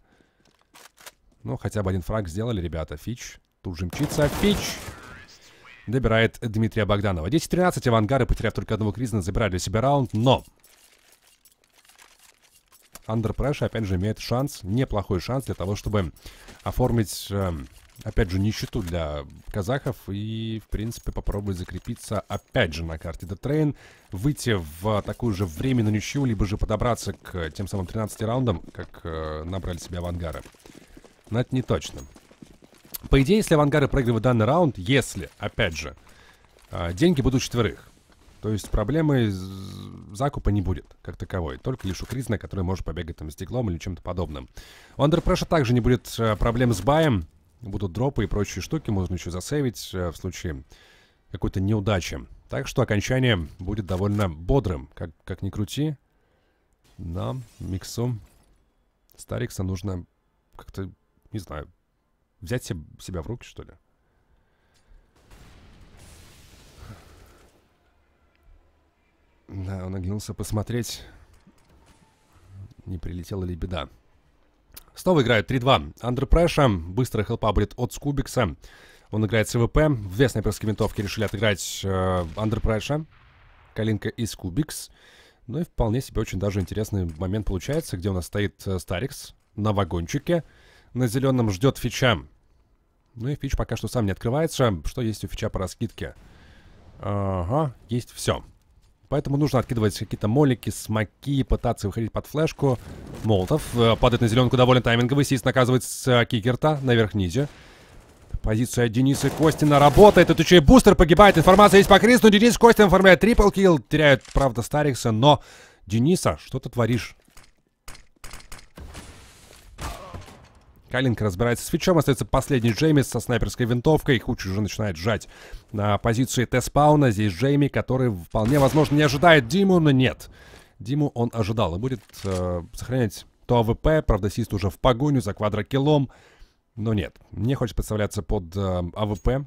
Speaker 1: Ну, хотя бы один фраг сделали, ребята. Фич. Тут же мчится. Фич! Добирает Дмитрия Богданова. 10-13. Авангары, потеряв только одного Кризена, забирали для себя раунд. Но Under Pressure, опять же, имеет шанс, неплохой шанс для того, чтобы оформить, э, опять же, нищету для казахов и, в принципе, попробовать закрепиться, опять же, на карте The Train, выйти в такую же временную ничью, либо же подобраться к тем самым 13 раундам, как э, набрали себе авангары. Но это не точно. По идее, если авангары проигрывают данный раунд, если, опять же, э, деньги будут четверых. То есть проблемы закупа не будет, как таковой. Только лишь у Кризна, который может побегать там с стеклом или чем-то подобным. У Under также не будет э, проблем с баем. Будут дропы и прочие штуки. Можно еще засейвить э, в случае какой-то неудачи. Так что окончание будет довольно бодрым. Как, как ни крути, нам, Миксу, Старикса нужно как-то, не знаю, взять себе, себя в руки, что ли. Да, он оглянулся посмотреть, не прилетела ли беда. Снова играют 3-2. Андер Прэша, быстрый хелпаблит от Скубикса. Он играет СВП. ВП. В вес снайперской винтовки решили отыграть Андер э, Прэша. Калинка из Кубикс. Ну и вполне себе очень даже интересный момент получается, где у нас стоит э, Старикс на вагончике. На зеленом ждет фича. Ну и фич пока что сам не открывается. Что есть у фича по раскидке? Ага, есть все. Поэтому нужно откидывать какие-то молики, смоки, пытаться выходить под флешку. Молотов э, падает на зеленку довольно тайминговый. Сист наказывает с э, Кикерта наверх низе Позиция Дениса Костина работает. это еще и бустер погибает. Информация есть по Крис, но Денис Костин оформляет трипл килл. теряют правда, Старикса, но... Дениса, что ты творишь? Калинка разбирается с фичом, остается последний Джейми со снайперской винтовкой. Хуч уже начинает жать на позиции Т-спауна. Здесь Джейми, который вполне возможно не ожидает Диму, но нет. Диму он ожидал и будет э, сохранять то АВП. Правда, Сист уже в погоню за квадрокилом. Но нет, мне хочется подставляться под э, АВП,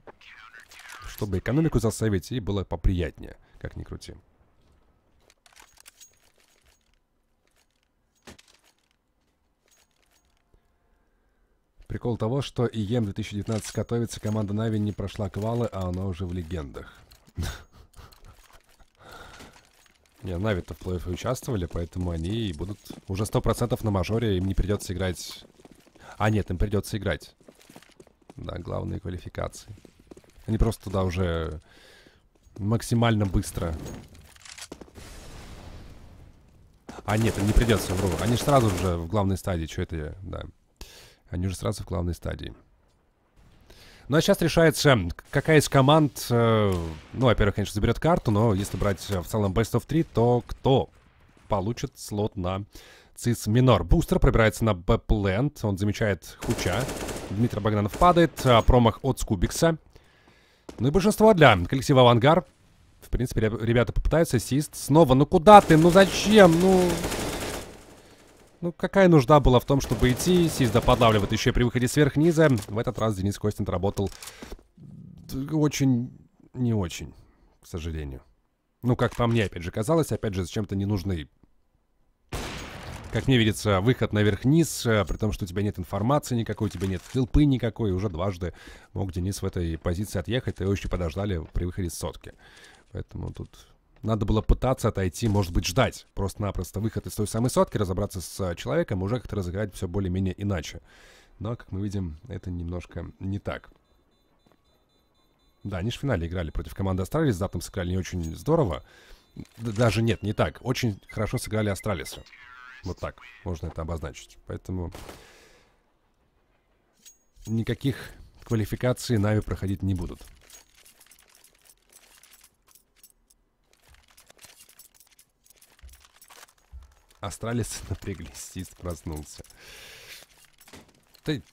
Speaker 1: чтобы экономику засейвить и было поприятнее, как ни крути. Прикол того, что и ИЕМ 2019 готовится, команда Нави не прошла квалы, а она уже в легендах. Не, Нави-то в плей участвовали, поэтому они и будут уже 100% на мажоре, им не придется играть... А, нет, им придется играть. Да, главные квалификации. Они просто туда уже максимально быстро. А, нет, им не придется, вру. Они же сразу же в главной стадии, что это я, да. Они уже сразу в главной стадии. Ну а сейчас решается, какая из команд, э, ну, во-первых, конечно, заберет карту, но если брать э, в целом Best of 3, то кто получит слот на Цис Минор. Бустер пробирается на Бэпленд, он замечает Хуча. Дмитрий Богданов падает, промах от Скубикса. Ну и большинство для коллектива Авангар. В принципе, ребята попытаются, сист снова. Ну куда ты? Ну зачем? Ну... Ну, какая нужда была в том, чтобы идти? Сизда подлавливает еще и при выходе сверхниза. В этот раз Денис Костин работал очень... не очень, к сожалению. Ну, как по мне, опять же, казалось. Опять же, зачем-то не нужны как мне видится, выход наверх-низ, э, при том, что у тебя нет информации никакой, у тебя нет хилпы никакой, уже дважды мог Денис в этой позиции отъехать, и а очень подождали при выходе с сотки. Поэтому тут надо было пытаться отойти, может быть, ждать просто-напросто выход из той самой сотки, разобраться с э, человеком, уже как-то разыграть все более-менее иначе. Но, как мы видим, это немножко не так. Да, они же в финале играли против команды Астралис, Западом сыграли не очень здорово. Даже нет, не так. Очень хорошо сыграли Астралисы. Вот так можно это обозначить. Поэтому никаких квалификаций Нави проходить не будут. Астралицы напряглись, Сист проснулся. Ты...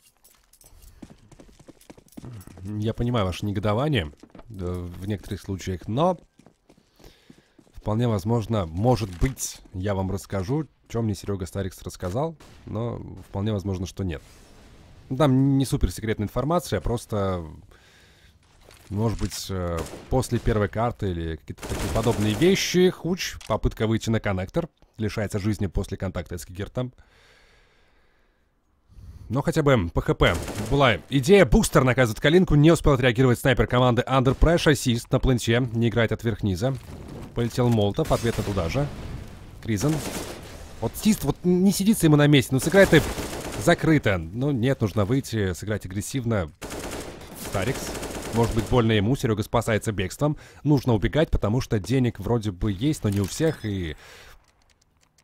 Speaker 1: Я понимаю ваше негодование э, в некоторых случаях, но вполне возможно, может быть, я вам расскажу, чем мне Серега Старикс рассказал, но вполне возможно, что нет. Там не супер секретная информация, просто может быть, э, после первой карты или какие-то такие подобные вещи. Хуч, попытка выйти на коннектор. Лишается жизни после контакта с Кигертом. Но ну, хотя бы ПХП. ХП. Была идея. Бустер наказывает Калинку. Не успел отреагировать снайпер команды Under Pressure. Ассист на планте. Не играет от верхниза. Полетел Молотов. Ответно туда же. Кризен. Вот Сист вот не сидится ему на месте. но сыграет ты закрыто. Ну, нет, нужно выйти. Сыграть агрессивно. Старикс. Может быть, больно ему, Серега спасается бегством. Нужно убегать, потому что денег вроде бы есть, но не у всех, и...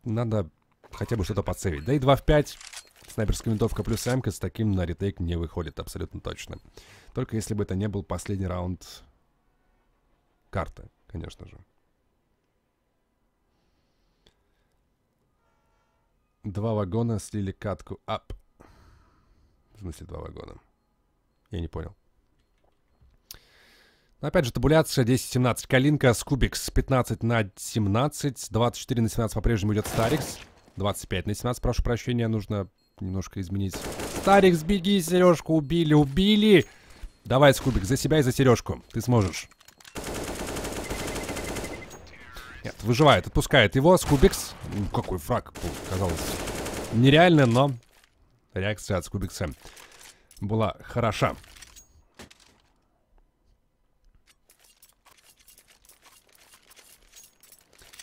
Speaker 1: Надо хотя бы что-то подсейвить. Да и 2 в 5. Снайперская винтовка плюс эмка с таким на ретейк не выходит абсолютно точно. Только если бы это не был последний раунд карты, конечно же. 2 вагона слили катку ап. В смысле два вагона. Я не понял. Ну, опять же, табуляция 10-17. Калинка с Кубикс 15 на 17. 24 на 17 по-прежнему идет Старикс. 25 на 17, прошу прощения, нужно немножко изменить. Старикс, беги, Сережку, убили, убили! Давай, Скубик, за себя и за Сережку. Ты сможешь. Нет, выживает, отпускает его. Скубикс. Ну, какой фраг казалось. Нереально, но реакция от Скубикса была хороша.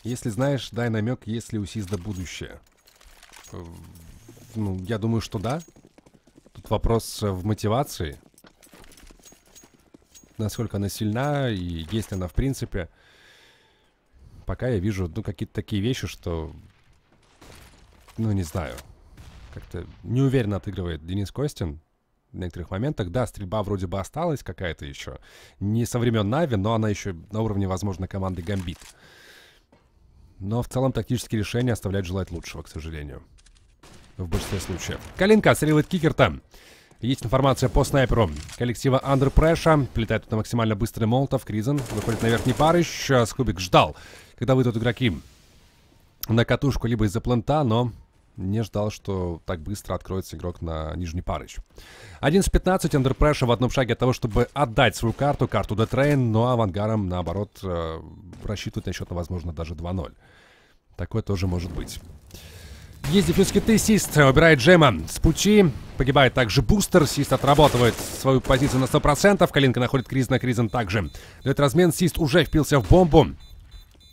Speaker 1: Если знаешь, дай намек, есть ли у Сизда будущее. Эм, ну, я думаю, что да. Тут вопрос э, в мотивации. Насколько она сильна и есть ли она в принципе. Пока я вижу, ну, какие-то такие вещи, что... Ну, не знаю. Как-то неуверенно отыгрывает Денис Костин в некоторых моментах. Да, стрельба вроде бы осталась какая-то еще. Не со времен Нави, но она еще на уровне, возможно, команды Гамбит. Гамбит но в целом тактические решения оставляют желать лучшего, к сожалению. В большинстве случаев. Калинка срилает кикерта. Есть информация по снайперу коллектива Under Pressure. Прилетает тут на максимально быстрый молотов. Кризен выходит на верхний барыш. Скубик ждал, когда выйдут игроки на катушку либо из-за плента, но не ждал, что так быстро откроется игрок на нижний парыч. 11-15, Андерпреша в одном шаге от того, чтобы отдать свою карту, карту Детрейн, но авангаром, наоборот, э, рассчитывать на счет, ну, возможно, даже 2-0. Такое тоже может быть. Ездит плюс киты, Сист убирает Джема с пути. Погибает также Бустер. Сист отрабатывает свою позицию на 100%. Калинка находит Кризна. Кризен также дает размен. Сист уже впился в бомбу.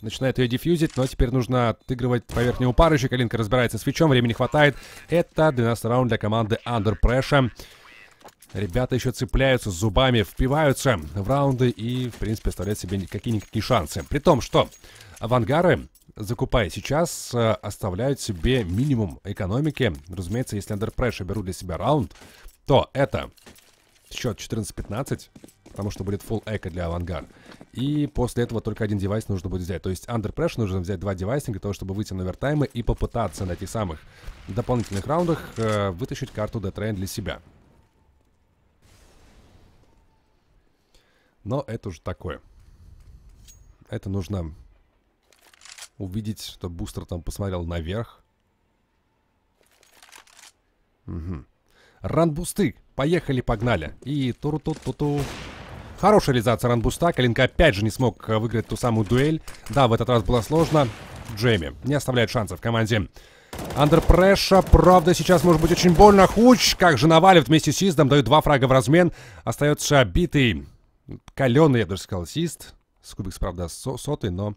Speaker 1: Начинает ее дефьюзить, но теперь нужно отыгрывать поверх него пару. Еще Калинка разбирается с фичом, времени хватает. Это 12 раунд для команды Under Pressure. Ребята еще цепляются зубами, впиваются в раунды и, в принципе, оставляют себе какие-никакие шансы. При том, что авангары, закупая сейчас, э, оставляют себе минимум экономики. Разумеется, если Under Pressure берут для себя раунд, то это счет 14-15 потому что будет full эко для авангард. И после этого только один девайс нужно будет взять. То есть Under Pressure нужно взять два девайса для того, чтобы выйти на овертаймы и попытаться на этих самых дополнительных раундах э, вытащить карту Detrain для себя. Но это уже такое. Это нужно увидеть, что бустер там посмотрел наверх. Угу. Ран-бусты! Поехали, погнали! И туру-ту-ту-ту... -ту -ту -ту. Хорошая реализация Ранбуста. Калинка опять же не смог э, выиграть ту самую дуэль. Да, в этот раз было сложно. Джейми не оставляет шансов команде. Андерпреша, правда, сейчас может быть очень больно. Хуч, как же наваливает вместе с Систом, дают два фрага в размен. Остается битый, каленый, я бы даже сказал, Сист. Скубикс, правда, со сотый, но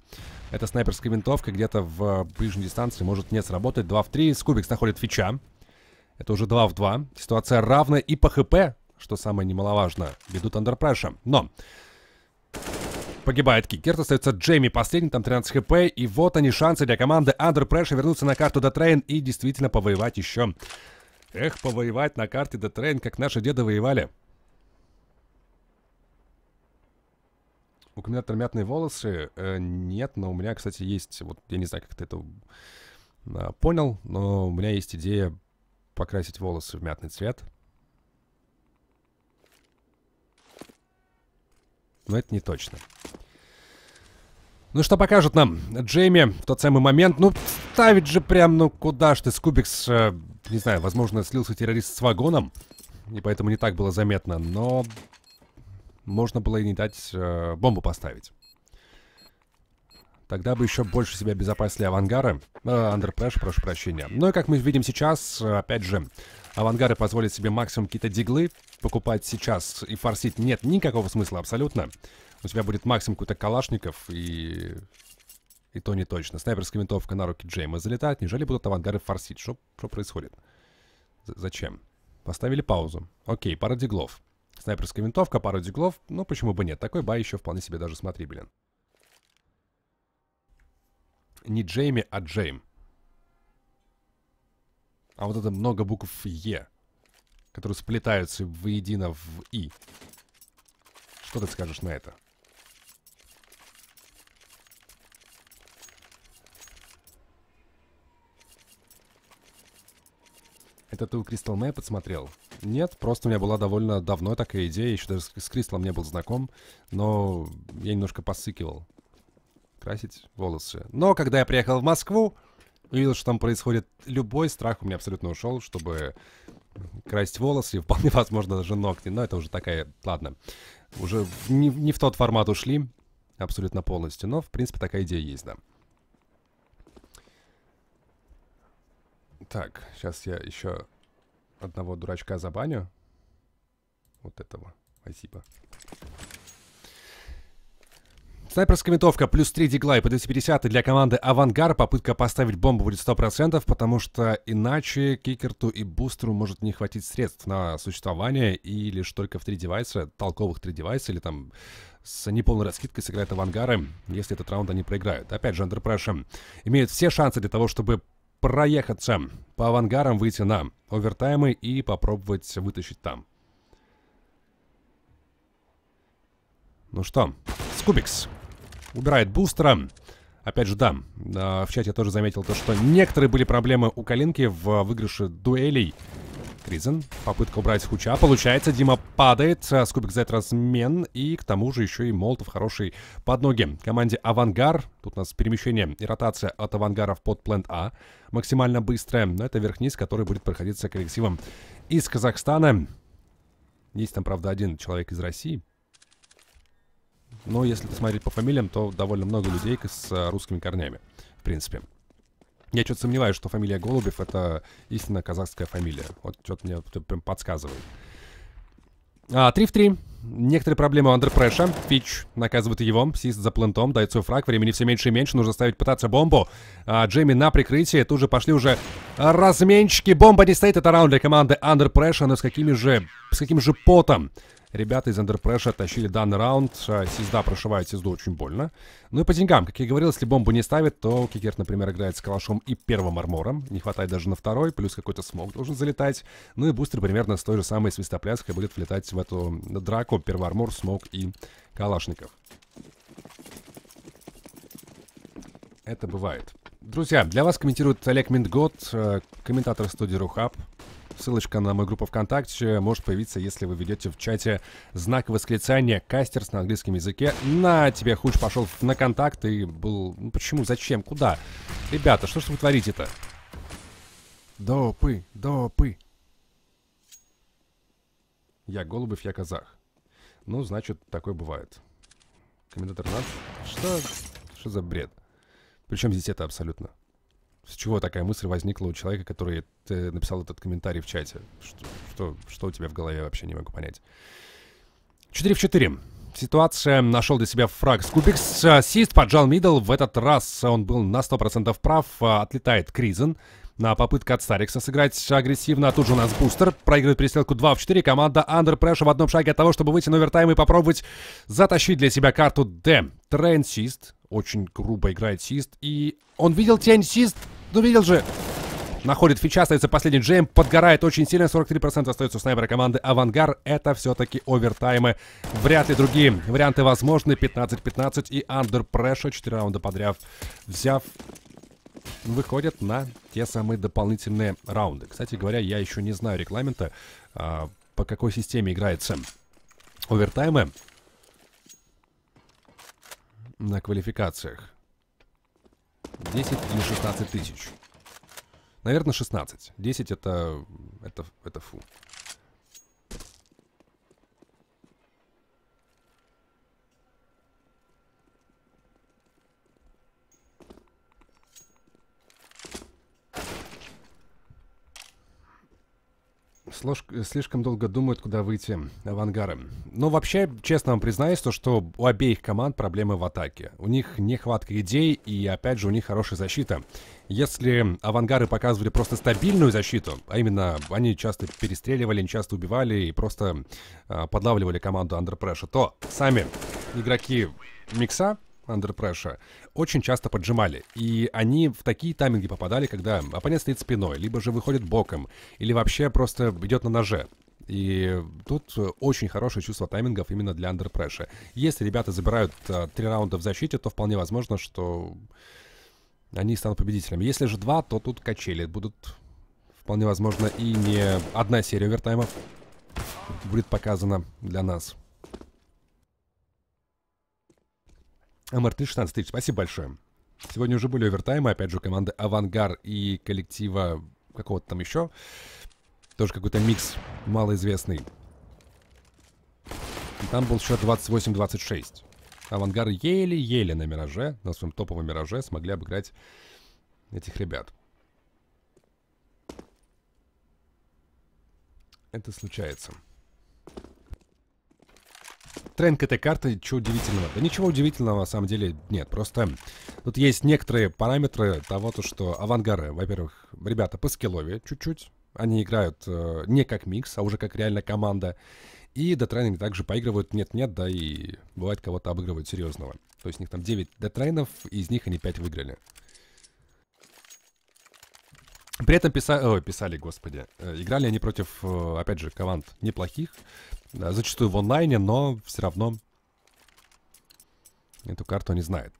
Speaker 1: эта снайперская винтовка где-то в э, ближней дистанции может не сработать. 2 в 3, Скубикс находит Фича. Это уже 2 в 2. Ситуация равная и по ХП что самое немаловажно, ведут Under Но погибает Кикерт, остается Джейми последний, там 13 хп, и вот они шансы для команды Under вернуться на карту до и действительно повоевать еще. Эх, повоевать на карте до как наши деды воевали. У комбинатора мятные волосы? Э, нет, но у меня, кстати, есть, вот я не знаю, как ты это э, понял, но у меня есть идея покрасить волосы в мятный цвет. но это не точно. Ну что покажут нам? Джейми в тот самый момент, ну ставить же прям, ну куда ж ты, Скубикс, э, не знаю, возможно, слился террорист с вагоном, и поэтому не так было заметно, но можно было и не дать э, бомбу поставить. Тогда бы еще больше себя безопасили авангары, э, андерпрэш, прошу прощения. Ну и как мы видим сейчас, э, опять же, авангары позволят себе максимум какие-то диглы покупать сейчас и форсить нет никакого смысла абсолютно. У тебя будет максимум какой-то калашников и... И то не точно. Снайперская винтовка на руки Джейма залетает. Неужели будут авангары форсить? Что, что происходит? З зачем? Поставили паузу. Окей, пара диглов. Снайперская винтовка, пара диглов. Ну, почему бы нет? Такой бай еще вполне себе даже смотрибелен. Не Джейми, а Джейм. А вот это много букв Е, которые сплетаются воедино в И. Что ты скажешь на это? Это ты у Crystal May подсмотрел? Нет, просто у меня была довольно давно такая идея, еще даже с Кристалом не был знаком, но я немножко посыкивал красить волосы. Но когда я приехал в Москву, увидел, что там происходит, любой страх у меня абсолютно ушел, чтобы красть волосы и вполне возможно даже ногти. Но это уже такая, ладно, уже не, не в тот формат ушли абсолютно полностью. Но, в принципе, такая идея есть, да. Так, сейчас я еще одного дурачка забаню. Вот этого. Спасибо. Снайперская винтовка плюс 3 и по 250 для команды Авангар. Попытка поставить бомбу будет 100%, потому что иначе Кикерту и Бустеру может не хватить средств на существование. И лишь только в 3 девайса, толковых 3 девайса или там с неполной раскидкой сыграет Авангары, если этот раунд они проиграют. Опять же, Андерпрэша имеют все шансы для того, чтобы проехаться по авангарам, выйти на овертаймы и попробовать вытащить там. Ну что, Скубикс убирает бустера. Опять же, да, а, в чате я тоже заметил то, что некоторые были проблемы у Калинки в выигрыше дуэлей. Кризен, попытка убрать Хуча, получается, Дима падает, а, Скубик за это размен, и к тому же еще и Молотов хороший под ноги. Команде Авангар, тут у нас перемещение и ротация от Авангаров под плент А, максимально быстрая, но это верх-низ, который будет проходиться коллективом из Казахстана. Есть там, правда, один человек из России, но ну, если смотреть по фамилиям, то довольно много людей с э, русскими корнями, в принципе. Я что-то сомневаюсь, что фамилия Голубев — это истинно казахская фамилия. Вот что-то мне прям подсказывает. А, 3 в 3. Некоторые проблемы у андерпреша. Фич наказывает его. Сист за плентом. дает Дается фраг. Времени все меньше и меньше. Нужно ставить пытаться бомбу. А, Джейми на прикрытие. Тут же пошли уже разменчики. Бомба не стоит. Это раунд для команды андерпреша. Но с какими же... С каким же потом Ребята из Under Pressure тащили данный раунд. Сизда а прошивает Сизду очень больно. Ну и по деньгам, как я говорил, если бомбу не ставит, то Кикер, например, играет с калашом и первым армором. Не хватает даже на второй, плюс какой-то смог должен залетать. Ну и бустер примерно с той же самой свистопляской будет влетать в эту драку. Первый армор, смог и калашников. Это бывает. Друзья, для вас комментирует Олег Миндгот, э, комментатор студии Рухаб. Ссылочка на мою группу ВКонтакте может появиться, если вы ведете в чате знак восклицания «Кастерс» на английском языке. На тебе хуч пошел на контакт и был... Ну почему, зачем, куда? Ребята, что ж вы творите-то? Допы, допы. Я Голубев, я казах. Ну, значит, такое бывает. Комментатор нас... Что? Что за бред? Причем здесь это абсолютно? С чего такая мысль возникла у человека, который ты э, написал этот комментарий в чате? Что, что, что у тебя в голове вообще не могу понять? 4 в 4. Ситуация. Нашел для себя фраг с э, Сист поджал мидл. В этот раз он был на 100% прав. Э, отлетает Кризен. На попытка от Старикса сыграть агрессивно. Тут же у нас бустер. Проигрывает перестрелку 2 в 4. Команда Under Pressure в одном шаге от того, чтобы выйти на овертайм и попробовать затащить для себя карту D. Трейн Сист. Очень грубо играет Сист. И он видел тень Сист. Ну видел же! Находит фича, остается последний джейм, подгорает очень сильно, 43% остается у снайпера команды Авангар. Это все-таки овертаймы. Вряд ли другие варианты возможны. 15-15 и Under Pressure, 4 раунда подряд взяв, выходят на те самые дополнительные раунды. Кстати говоря, я еще не знаю регламента, а, по какой системе играется овертаймы на квалификациях. 10 или 16 тысяч. Наверное, 16. 10 это... это, это фу. слишком долго думают, куда выйти в ангары. Но вообще, честно вам признаюсь, то, что у обеих команд проблемы в атаке. У них нехватка идей и, опять же, у них хорошая защита. Если авангары показывали просто стабильную защиту, а именно они часто перестреливали, они часто убивали и просто э, подлавливали команду Under Pressure, то сами игроки Микса Under Pressure, очень часто поджимали. И они в такие тайминги попадали, когда оппонент стоит спиной, либо же выходит боком, или вообще просто идет на ноже. И тут э, очень хорошее чувство таймингов именно для Under Pressure. Если ребята забирают э, три раунда в защите, то вполне возможно, что они станут победителями. Если же два, то тут качели будут вполне возможно и не одна серия овертаймов будет показана для нас. МРТ 16 тысяч. Спасибо большое. Сегодня уже были овертаймы, опять же, команды «Авангар» и коллектива какого-то там еще. Тоже какой-то микс малоизвестный. И там был счет 28-26. «Авангар» еле-еле на «Мираже», на своем топовом «Мираже» смогли обыграть этих ребят. Это случается. Тренд к этой карты, что удивительного? Да ничего удивительного на самом деле нет, просто тут есть некоторые параметры того, то, что авангары, во-первых, ребята по скиллове чуть-чуть, они играют э, не как микс, а уже как реально команда, и детрейнами также поигрывают нет-нет, да и бывает кого-то обыгрывают серьезного. То есть у них там 9 детрейнов, и из них они 5 выиграли. При этом писали, ой, писали, господи, э, играли они против, э, опять же, команд неплохих, э, зачастую в онлайне, но все равно эту карту не знает.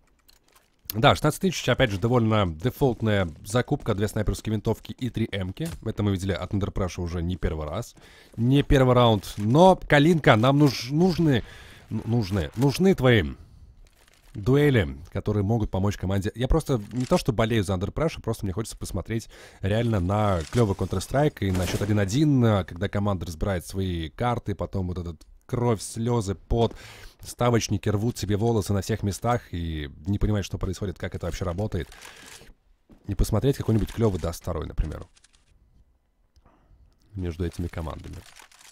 Speaker 1: Да, 16 тысяч, опять же, довольно дефолтная закупка, две снайперские винтовки и три эмки. Это мы видели от Underpressure уже не первый раз, не первый раунд. Но, Калинка, нам нуж нужны, нужны, нужны твои дуэли, которые могут помочь команде. Я просто не то, что болею за Under Pressure, просто мне хочется посмотреть реально на клевый Counter-Strike и на счет 1-1, а, когда команда разбирает свои карты, потом вот этот кровь, слезы, пот, ставочники рвут себе волосы на всех местах и не понимают, что происходит, как это вообще работает. И посмотреть какой-нибудь клевый даст второй, например, между этими командами.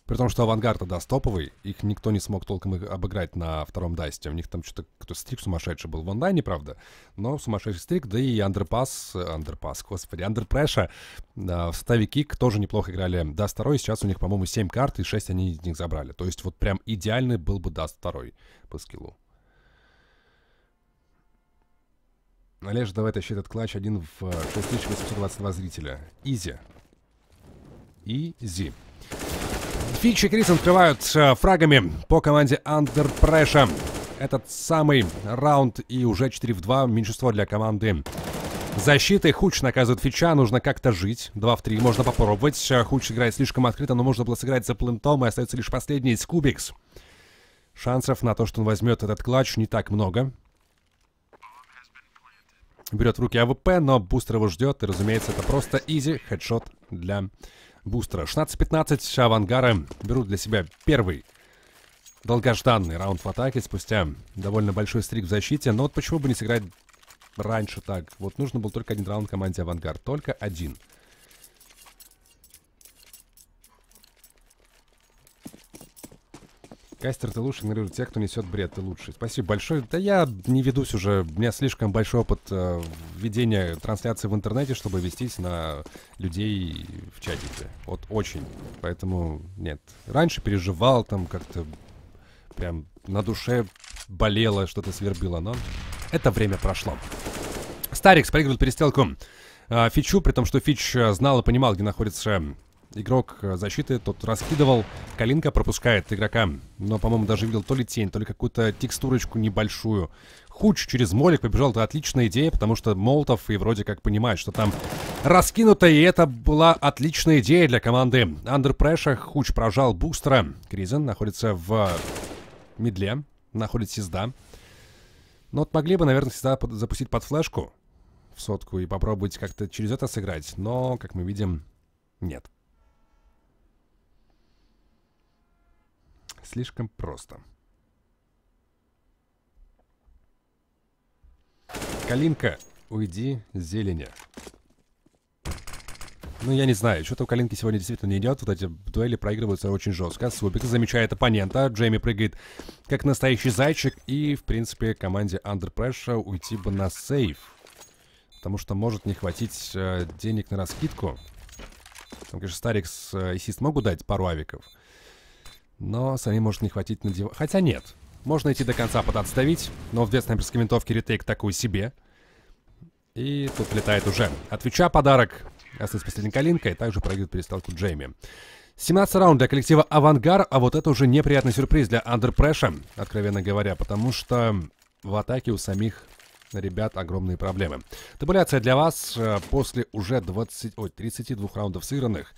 Speaker 1: При том, что авангард тогда стоповый, их никто не смог толком обыграть на втором дасте. У них там что-то кто стрик сумасшедший был в онлайне, правда, но сумасшедший стрик, да и андерпас, андерпас, господи, андерпреша э, в ставе кик тоже неплохо играли даст второй, сейчас у них, по-моему, 7 карт, и 6 они из них забрали. То есть вот прям идеальный был бы даст второй по скиллу. Олеж, давай тащи этот клатч. Один в 6822 зрителя. Изи. Изи. Фичи и Крис открывают э, фрагами по команде Under Pressure. Этот самый раунд и уже 4 в 2 меньшинство для команды защиты. Хуч наказывает Фича, нужно как-то жить. 2 в 3 можно попробовать. Э, Хуч играет слишком открыто, но можно было сыграть за плентом, и остается лишь последний из Кубикс. Шансов на то, что он возьмет этот клатч, не так много. Берет в руки АВП, но бустер его ждет, и, разумеется, это просто изи хедшот для бустера. 16-15 авангары берут для себя первый долгожданный раунд в атаке спустя довольно большой стрик в защите. Но вот почему бы не сыграть раньше так? Вот нужно был только один раунд команде «Авангард». Только один. Один. Кастер, ты лучше, игнорируй тех, кто несет бред, ты лучший. Спасибо большое. Да я не ведусь уже, у меня слишком большой опыт э, ведения трансляции в интернете, чтобы вестись на людей в чатике. Вот очень. Поэтому нет. Раньше переживал там как-то прям на душе болело, что-то свербило, но это время прошло. Старикс проигрывает перестрелку. Э, Фичу, при том, что Фич э, знал и понимал, где находится игрок э, защиты, тот раскидывал. Калинка пропускает игрока. Но, по-моему, даже видел то ли тень, то ли какую-то текстурочку небольшую. Хуч через молик побежал. Это отличная идея, потому что Молотов и вроде как понимает, что там раскинуто. И это была отличная идея для команды. Андер Прэша. Хуч прожал бустера. Кризен находится в э, медле. Находит Сизда. Но вот могли бы, наверное, Сизда запустить под флешку в сотку и попробовать как-то через это сыграть. Но, как мы видим, нет. слишком просто. Калинка, уйди, с зеленя. Ну, я не знаю, что-то у Калинки сегодня действительно не идет. Вот эти дуэли проигрываются очень жестко. Субик замечает оппонента. Джейми прыгает как настоящий зайчик. И, в принципе, команде Under Pressure уйти бы на сейв. Потому что может не хватить э, денег на раскидку. Там, конечно, Старикс э, и Сист могут дать пару авиков. Но сами может не хватить на диван. Хотя нет. Можно идти до конца подотставить, но в две снайперской винтовке ретейк такой себе. И тут летает уже. Отвеча подарок. Остается последней калинкой. А также пройдет перестрелку Джейми. 17 раунд для коллектива «Авангар», а вот это уже неприятный сюрприз для «Андерпрэша», откровенно говоря, потому что в атаке у самих ребят огромные проблемы. Табуляция для вас э, после уже 20, ой, 32 раундов сыгранных.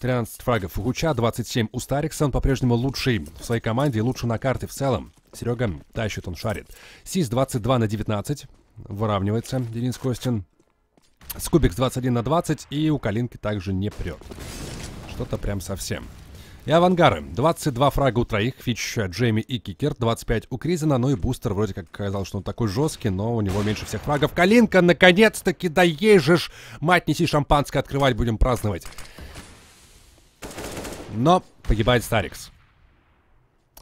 Speaker 1: 13 фрагов у Гуча, 27 у Старикса. Он по-прежнему лучший в своей команде и лучше на карте в целом. Серега тащит, он шарит. Сис 22 на 19. Выравнивается Денис Костин. Скубик 21 на 20. И у Калинки также не прет. Что-то прям совсем. И авангары. 22 фрага у троих. Фич, Джейми и Кикер. 25 у Кризена. Ну и Бустер вроде как казалось, что он такой жесткий, но у него меньше всех фрагов. Калинка, наконец-таки доезжешь! Мать, неси шампанское, открывать будем праздновать. Но погибает Старикс.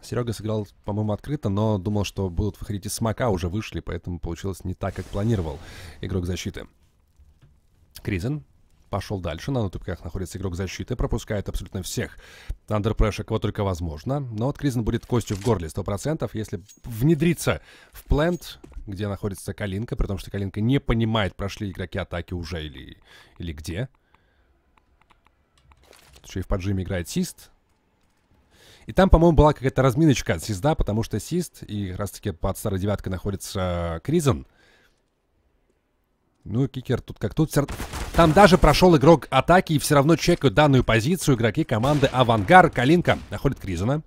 Speaker 1: Серега сыграл, по-моему, открыто, но думал, что будут выходить из смока, уже вышли, поэтому получилось не так, как планировал игрок защиты. Кризен пошел дальше. На нутубках находится игрок защиты, пропускает абсолютно всех. Андерпреша кого только возможно. Но вот Кризен будет костью в горле 100%, если внедриться в плент, где находится Калинка, при том, что Калинка не понимает, прошли игроки атаки уже или, или где еще и в поджиме играет Сист. И там, по-моему, была какая-то разминочка от Систа, потому что Сист и как раз-таки под старой девяткой находится Кризен. Ну и кикер тут как тут. Там даже прошел игрок атаки и все равно чекают данную позицию игроки команды Авангар. Калинка находит Кризена.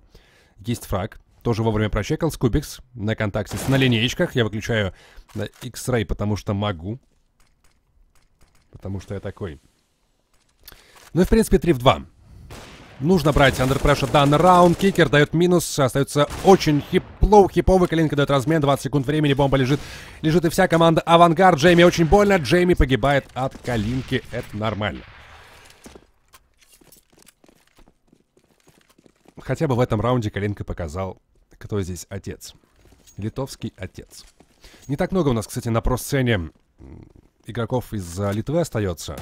Speaker 1: Есть фраг. Тоже вовремя прочекал. Скубикс на контакте на линеечках. Я выключаю э, X-Ray, потому что могу. Потому что я такой. Ну и, в принципе, 3 в 2. Нужно брать under pressure данный раунд. Кикер дает минус. Остается очень хип лоу. Хиповый Калинка дает размен. 20 секунд времени. Бомба лежит. Лежит и вся команда Авангард. Джейми очень больно. Джейми погибает от Калинки. Это нормально. Хотя бы в этом раунде Калинка показал, кто здесь отец. Литовский отец. Не так много у нас, кстати, на про-сцене игроков из э, Литвы остается.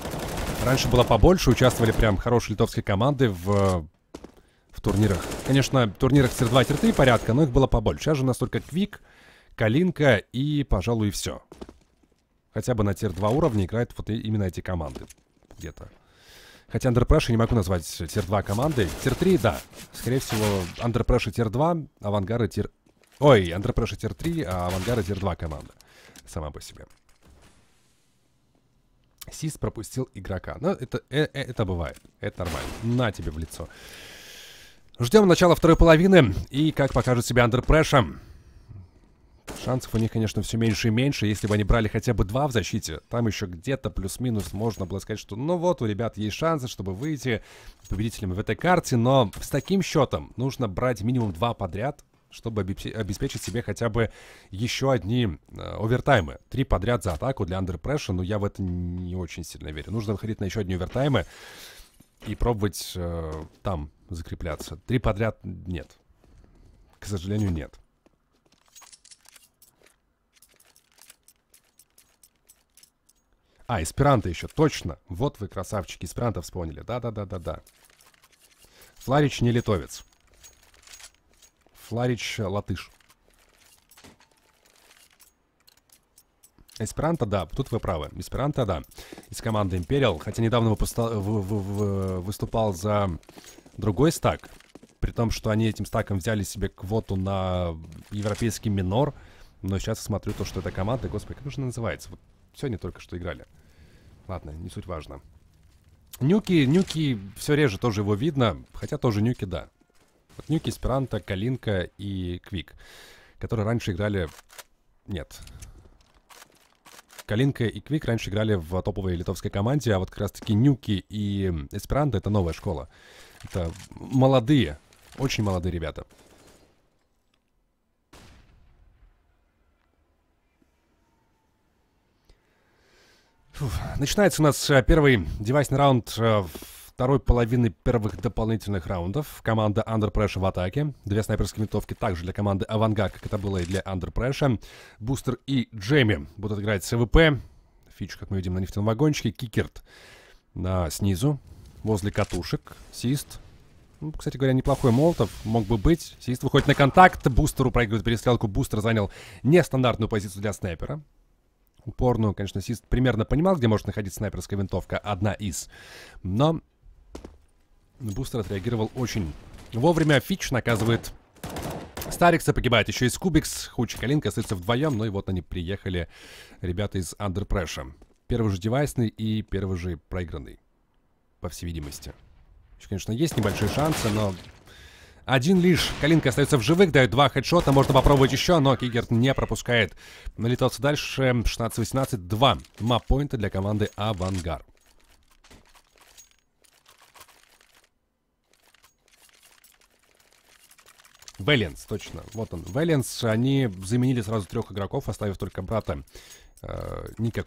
Speaker 1: Раньше было побольше, участвовали прям хорошие литовские команды в, в турнирах. Конечно, в турнирах Тир 2, Тир 3 порядка, но их было побольше. Сейчас же у нас только Квик, Калинка и, пожалуй, все. Хотя бы на Тир 2 уровне играют вот именно эти команды где-то. Хотя Under Pressure не могу назвать Тир 2 командой. Тир 3, да. Скорее всего, Under Pressure Тир 2, Авангары Тир... Ой, Under Pressure Тир 3, а Авангары Тир 2 команда. Сама по себе. Сис пропустил игрока. но это, э, э, это бывает. Это нормально. На тебе в лицо. Ждем начала второй половины. И как покажет себя андерпреша. Шансов у них, конечно, все меньше и меньше. Если бы они брали хотя бы два в защите, там еще где-то плюс-минус можно было сказать, что ну вот, у ребят есть шансы, чтобы выйти победителем в этой карте. Но с таким счетом нужно брать минимум два подряд чтобы обеспечить себе хотя бы еще одни э, овертаймы. Три подряд за атаку для Under но я в это не очень сильно верю. Нужно выходить на еще одни овертаймы и пробовать э, там закрепляться. Три подряд нет. К сожалению, нет. А, эсперанто еще, точно. Вот вы, красавчики, эсперанто вспомнили. Да-да-да-да-да. Фларич не литовец. Фларич латыш. Эсперанто, да, тут вы правы. Эсперанто, да, из команды Империал, Хотя недавно выступал за другой стак. При том, что они этим стаком взяли себе квоту на европейский минор. Но сейчас смотрю то, что эта команда, господи, как же она называется? Вот сегодня только что играли. Ладно, не суть важно. Нюки, нюки все реже тоже его видно. Хотя тоже нюки, да. Нюки, Спиранта, Калинка и Квик, которые раньше играли... Нет. Калинка и Квик раньше играли в топовой литовской команде, а вот как раз-таки Нюки и Эсперанто — это новая школа. Это молодые, очень молодые ребята. Фух. Начинается у нас э, первый девайсный раунд э, в второй половины первых дополнительных раундов. Команда Under Pressure в атаке. Две снайперские винтовки также для команды Авангард, как это было и для Under Pressure. Бустер и Джейми будут играть СВП ВП. Фич, как мы видим, на нефтяном вагончике. Кикерт на снизу, возле катушек. Сист ну, кстати говоря, неплохой Молотов. Мог бы быть. Сист выходит на контакт. Бустеру проигрывает перестрелку. Бустер занял нестандартную позицию для снайпера. Упорную, конечно, Сист примерно понимал, где может находиться снайперская винтовка. Одна из. Но Бустер отреагировал очень вовремя. Фич наказывает Старикса, погибает еще из Кубикс. Хуч и Калинка остаются вдвоем, ну и вот они приехали, ребята из Under Pressure. Первый же девайсный и первый же проигранный, по всей видимости. Еще, конечно, есть небольшие шансы, но... Один лишь. Калинка остается в живых, дает два хедшота, можно попробовать еще, но Кигерт не пропускает. Налетался дальше 16-18, два маппоинта для команды Авангар. Вэллинс, точно. Вот он. Вэллинс, они заменили сразу трех игроков, оставив только брата э, Ника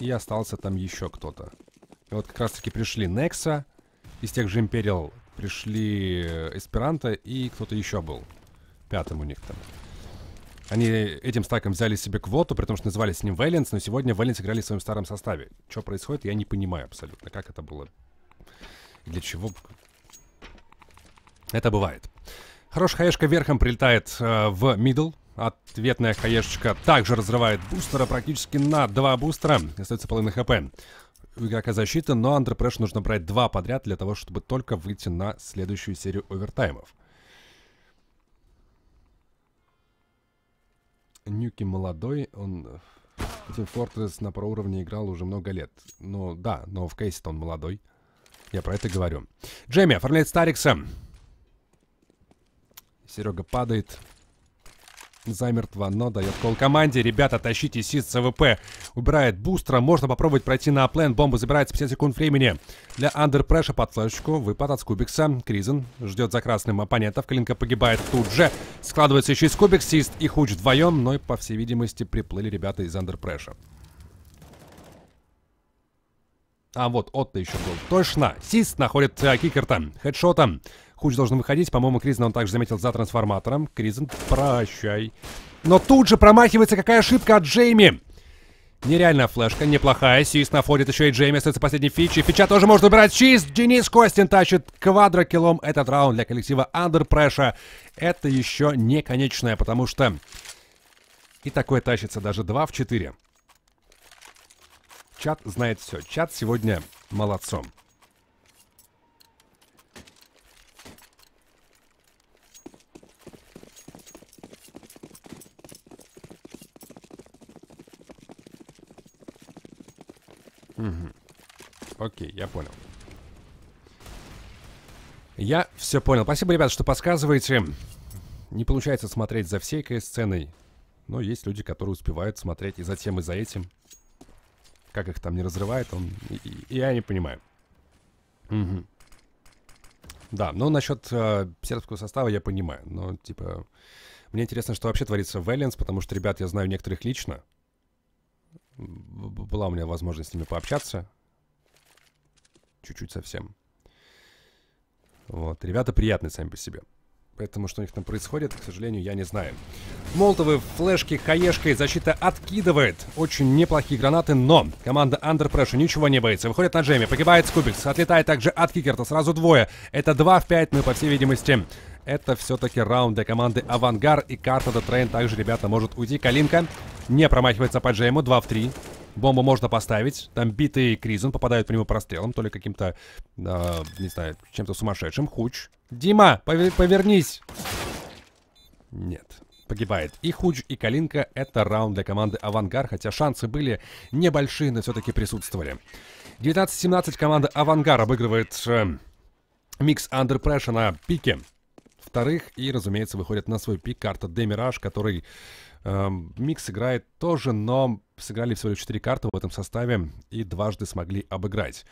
Speaker 1: И остался там еще кто-то. И вот как раз-таки пришли Некса, из тех же Империал пришли Эсперанто и кто-то еще был. Пятым у них там. Они этим стаком взяли себе квоту, при том, что назывались с ним Вейленс, но сегодня Вейленс играли в своем старом составе. Что происходит, я не понимаю абсолютно, как это было. Для чего? Это бывает. Хорошая хаешка верхом прилетает э, в мидл. Ответная хаешечка также разрывает бустера практически на два бустера. Остается половина хп у игрока защита, но андерпрэш нужно брать два подряд для того, чтобы только выйти на следующую серию овертаймов. Нюки молодой, он в Team Fortress на проуровне играл уже много лет. Ну да, но в кейсе он молодой. Я про это говорю. Джейми оформляет Старикса. Серега падает. Замертво, но дает кол команде. Ребята, тащите сит СВП. Убирает Бустера, Можно попробовать пройти на аплен. Бомба забирает 50 секунд времени. Для андерпреша под флешечку. Выпад от Скубикса. Кризен ждет за красным оппонентов. Клинка погибает тут же. Складывается еще и Скубикс, Сист и Хуч вдвоем. Но, по всей видимости, приплыли ребята из андерпреша. А вот Отто еще был. Точно. Сист находит э, кикерта. Хедшотом. Куч должен выходить. По-моему, Кризен он также заметил за трансформатором. Кризен, прощай. Но тут же промахивается какая ошибка от Джейми. Нереальная флешка, неплохая. Сис находит еще и Джейми, остается последней фичи. Фича тоже может убирать. Чиз, Денис Костин тащит квадрокилом этот раунд для коллектива Under Pressure. Это еще не конечное, потому что... И такое тащится даже 2 в 4. Чат знает все. Чат сегодня молодцом. Окей, я понял. Я все понял. Спасибо, ребят, что подсказываете. Не получается смотреть за всей сценой, но есть люди, которые успевают смотреть и за тем, и за этим. Как их там не разрывает, он... Я не понимаю. Угу. Да, ну насчет э, сербского состава я понимаю, но типа... Мне интересно, что вообще творится в Эллинс, потому что, ребят, я знаю некоторых лично. Была у меня возможность с ними пообщаться. Чуть-чуть совсем. Вот. Ребята приятные сами по себе. Поэтому что у них там происходит, к сожалению, я не знаю. Молотовы, флешки, хаешкой защита откидывает. Очень неплохие гранаты, но команда Under Pressure ничего не боится. Выходит на джеме, погибает Скубикс, отлетает также от Кикерта, сразу двое. Это 2 в 5, ну по всей видимости... Это все-таки раунд для команды Авангар и карта The Train. Также, ребята, может уйти. Калинка не промахивается по джейму. 2 в 3. Бомбу можно поставить. Там битый Кризон попадают по нему прострелом. То ли каким-то, э, не знаю, чем-то сумасшедшим. Хуч. Дима, повер повернись. Нет. Погибает. И Худж, и Калинка — это раунд для команды «Авангар», хотя шансы были небольшие, но все-таки присутствовали. 19-17 команда «Авангар» обыгрывает э, микс Under Pressure на пике вторых и, разумеется, выходит на свой пик карта Демираж, который Эм, Микс играет тоже, но сыграли всего лишь 4 карты в этом составе и дважды смогли обыграть.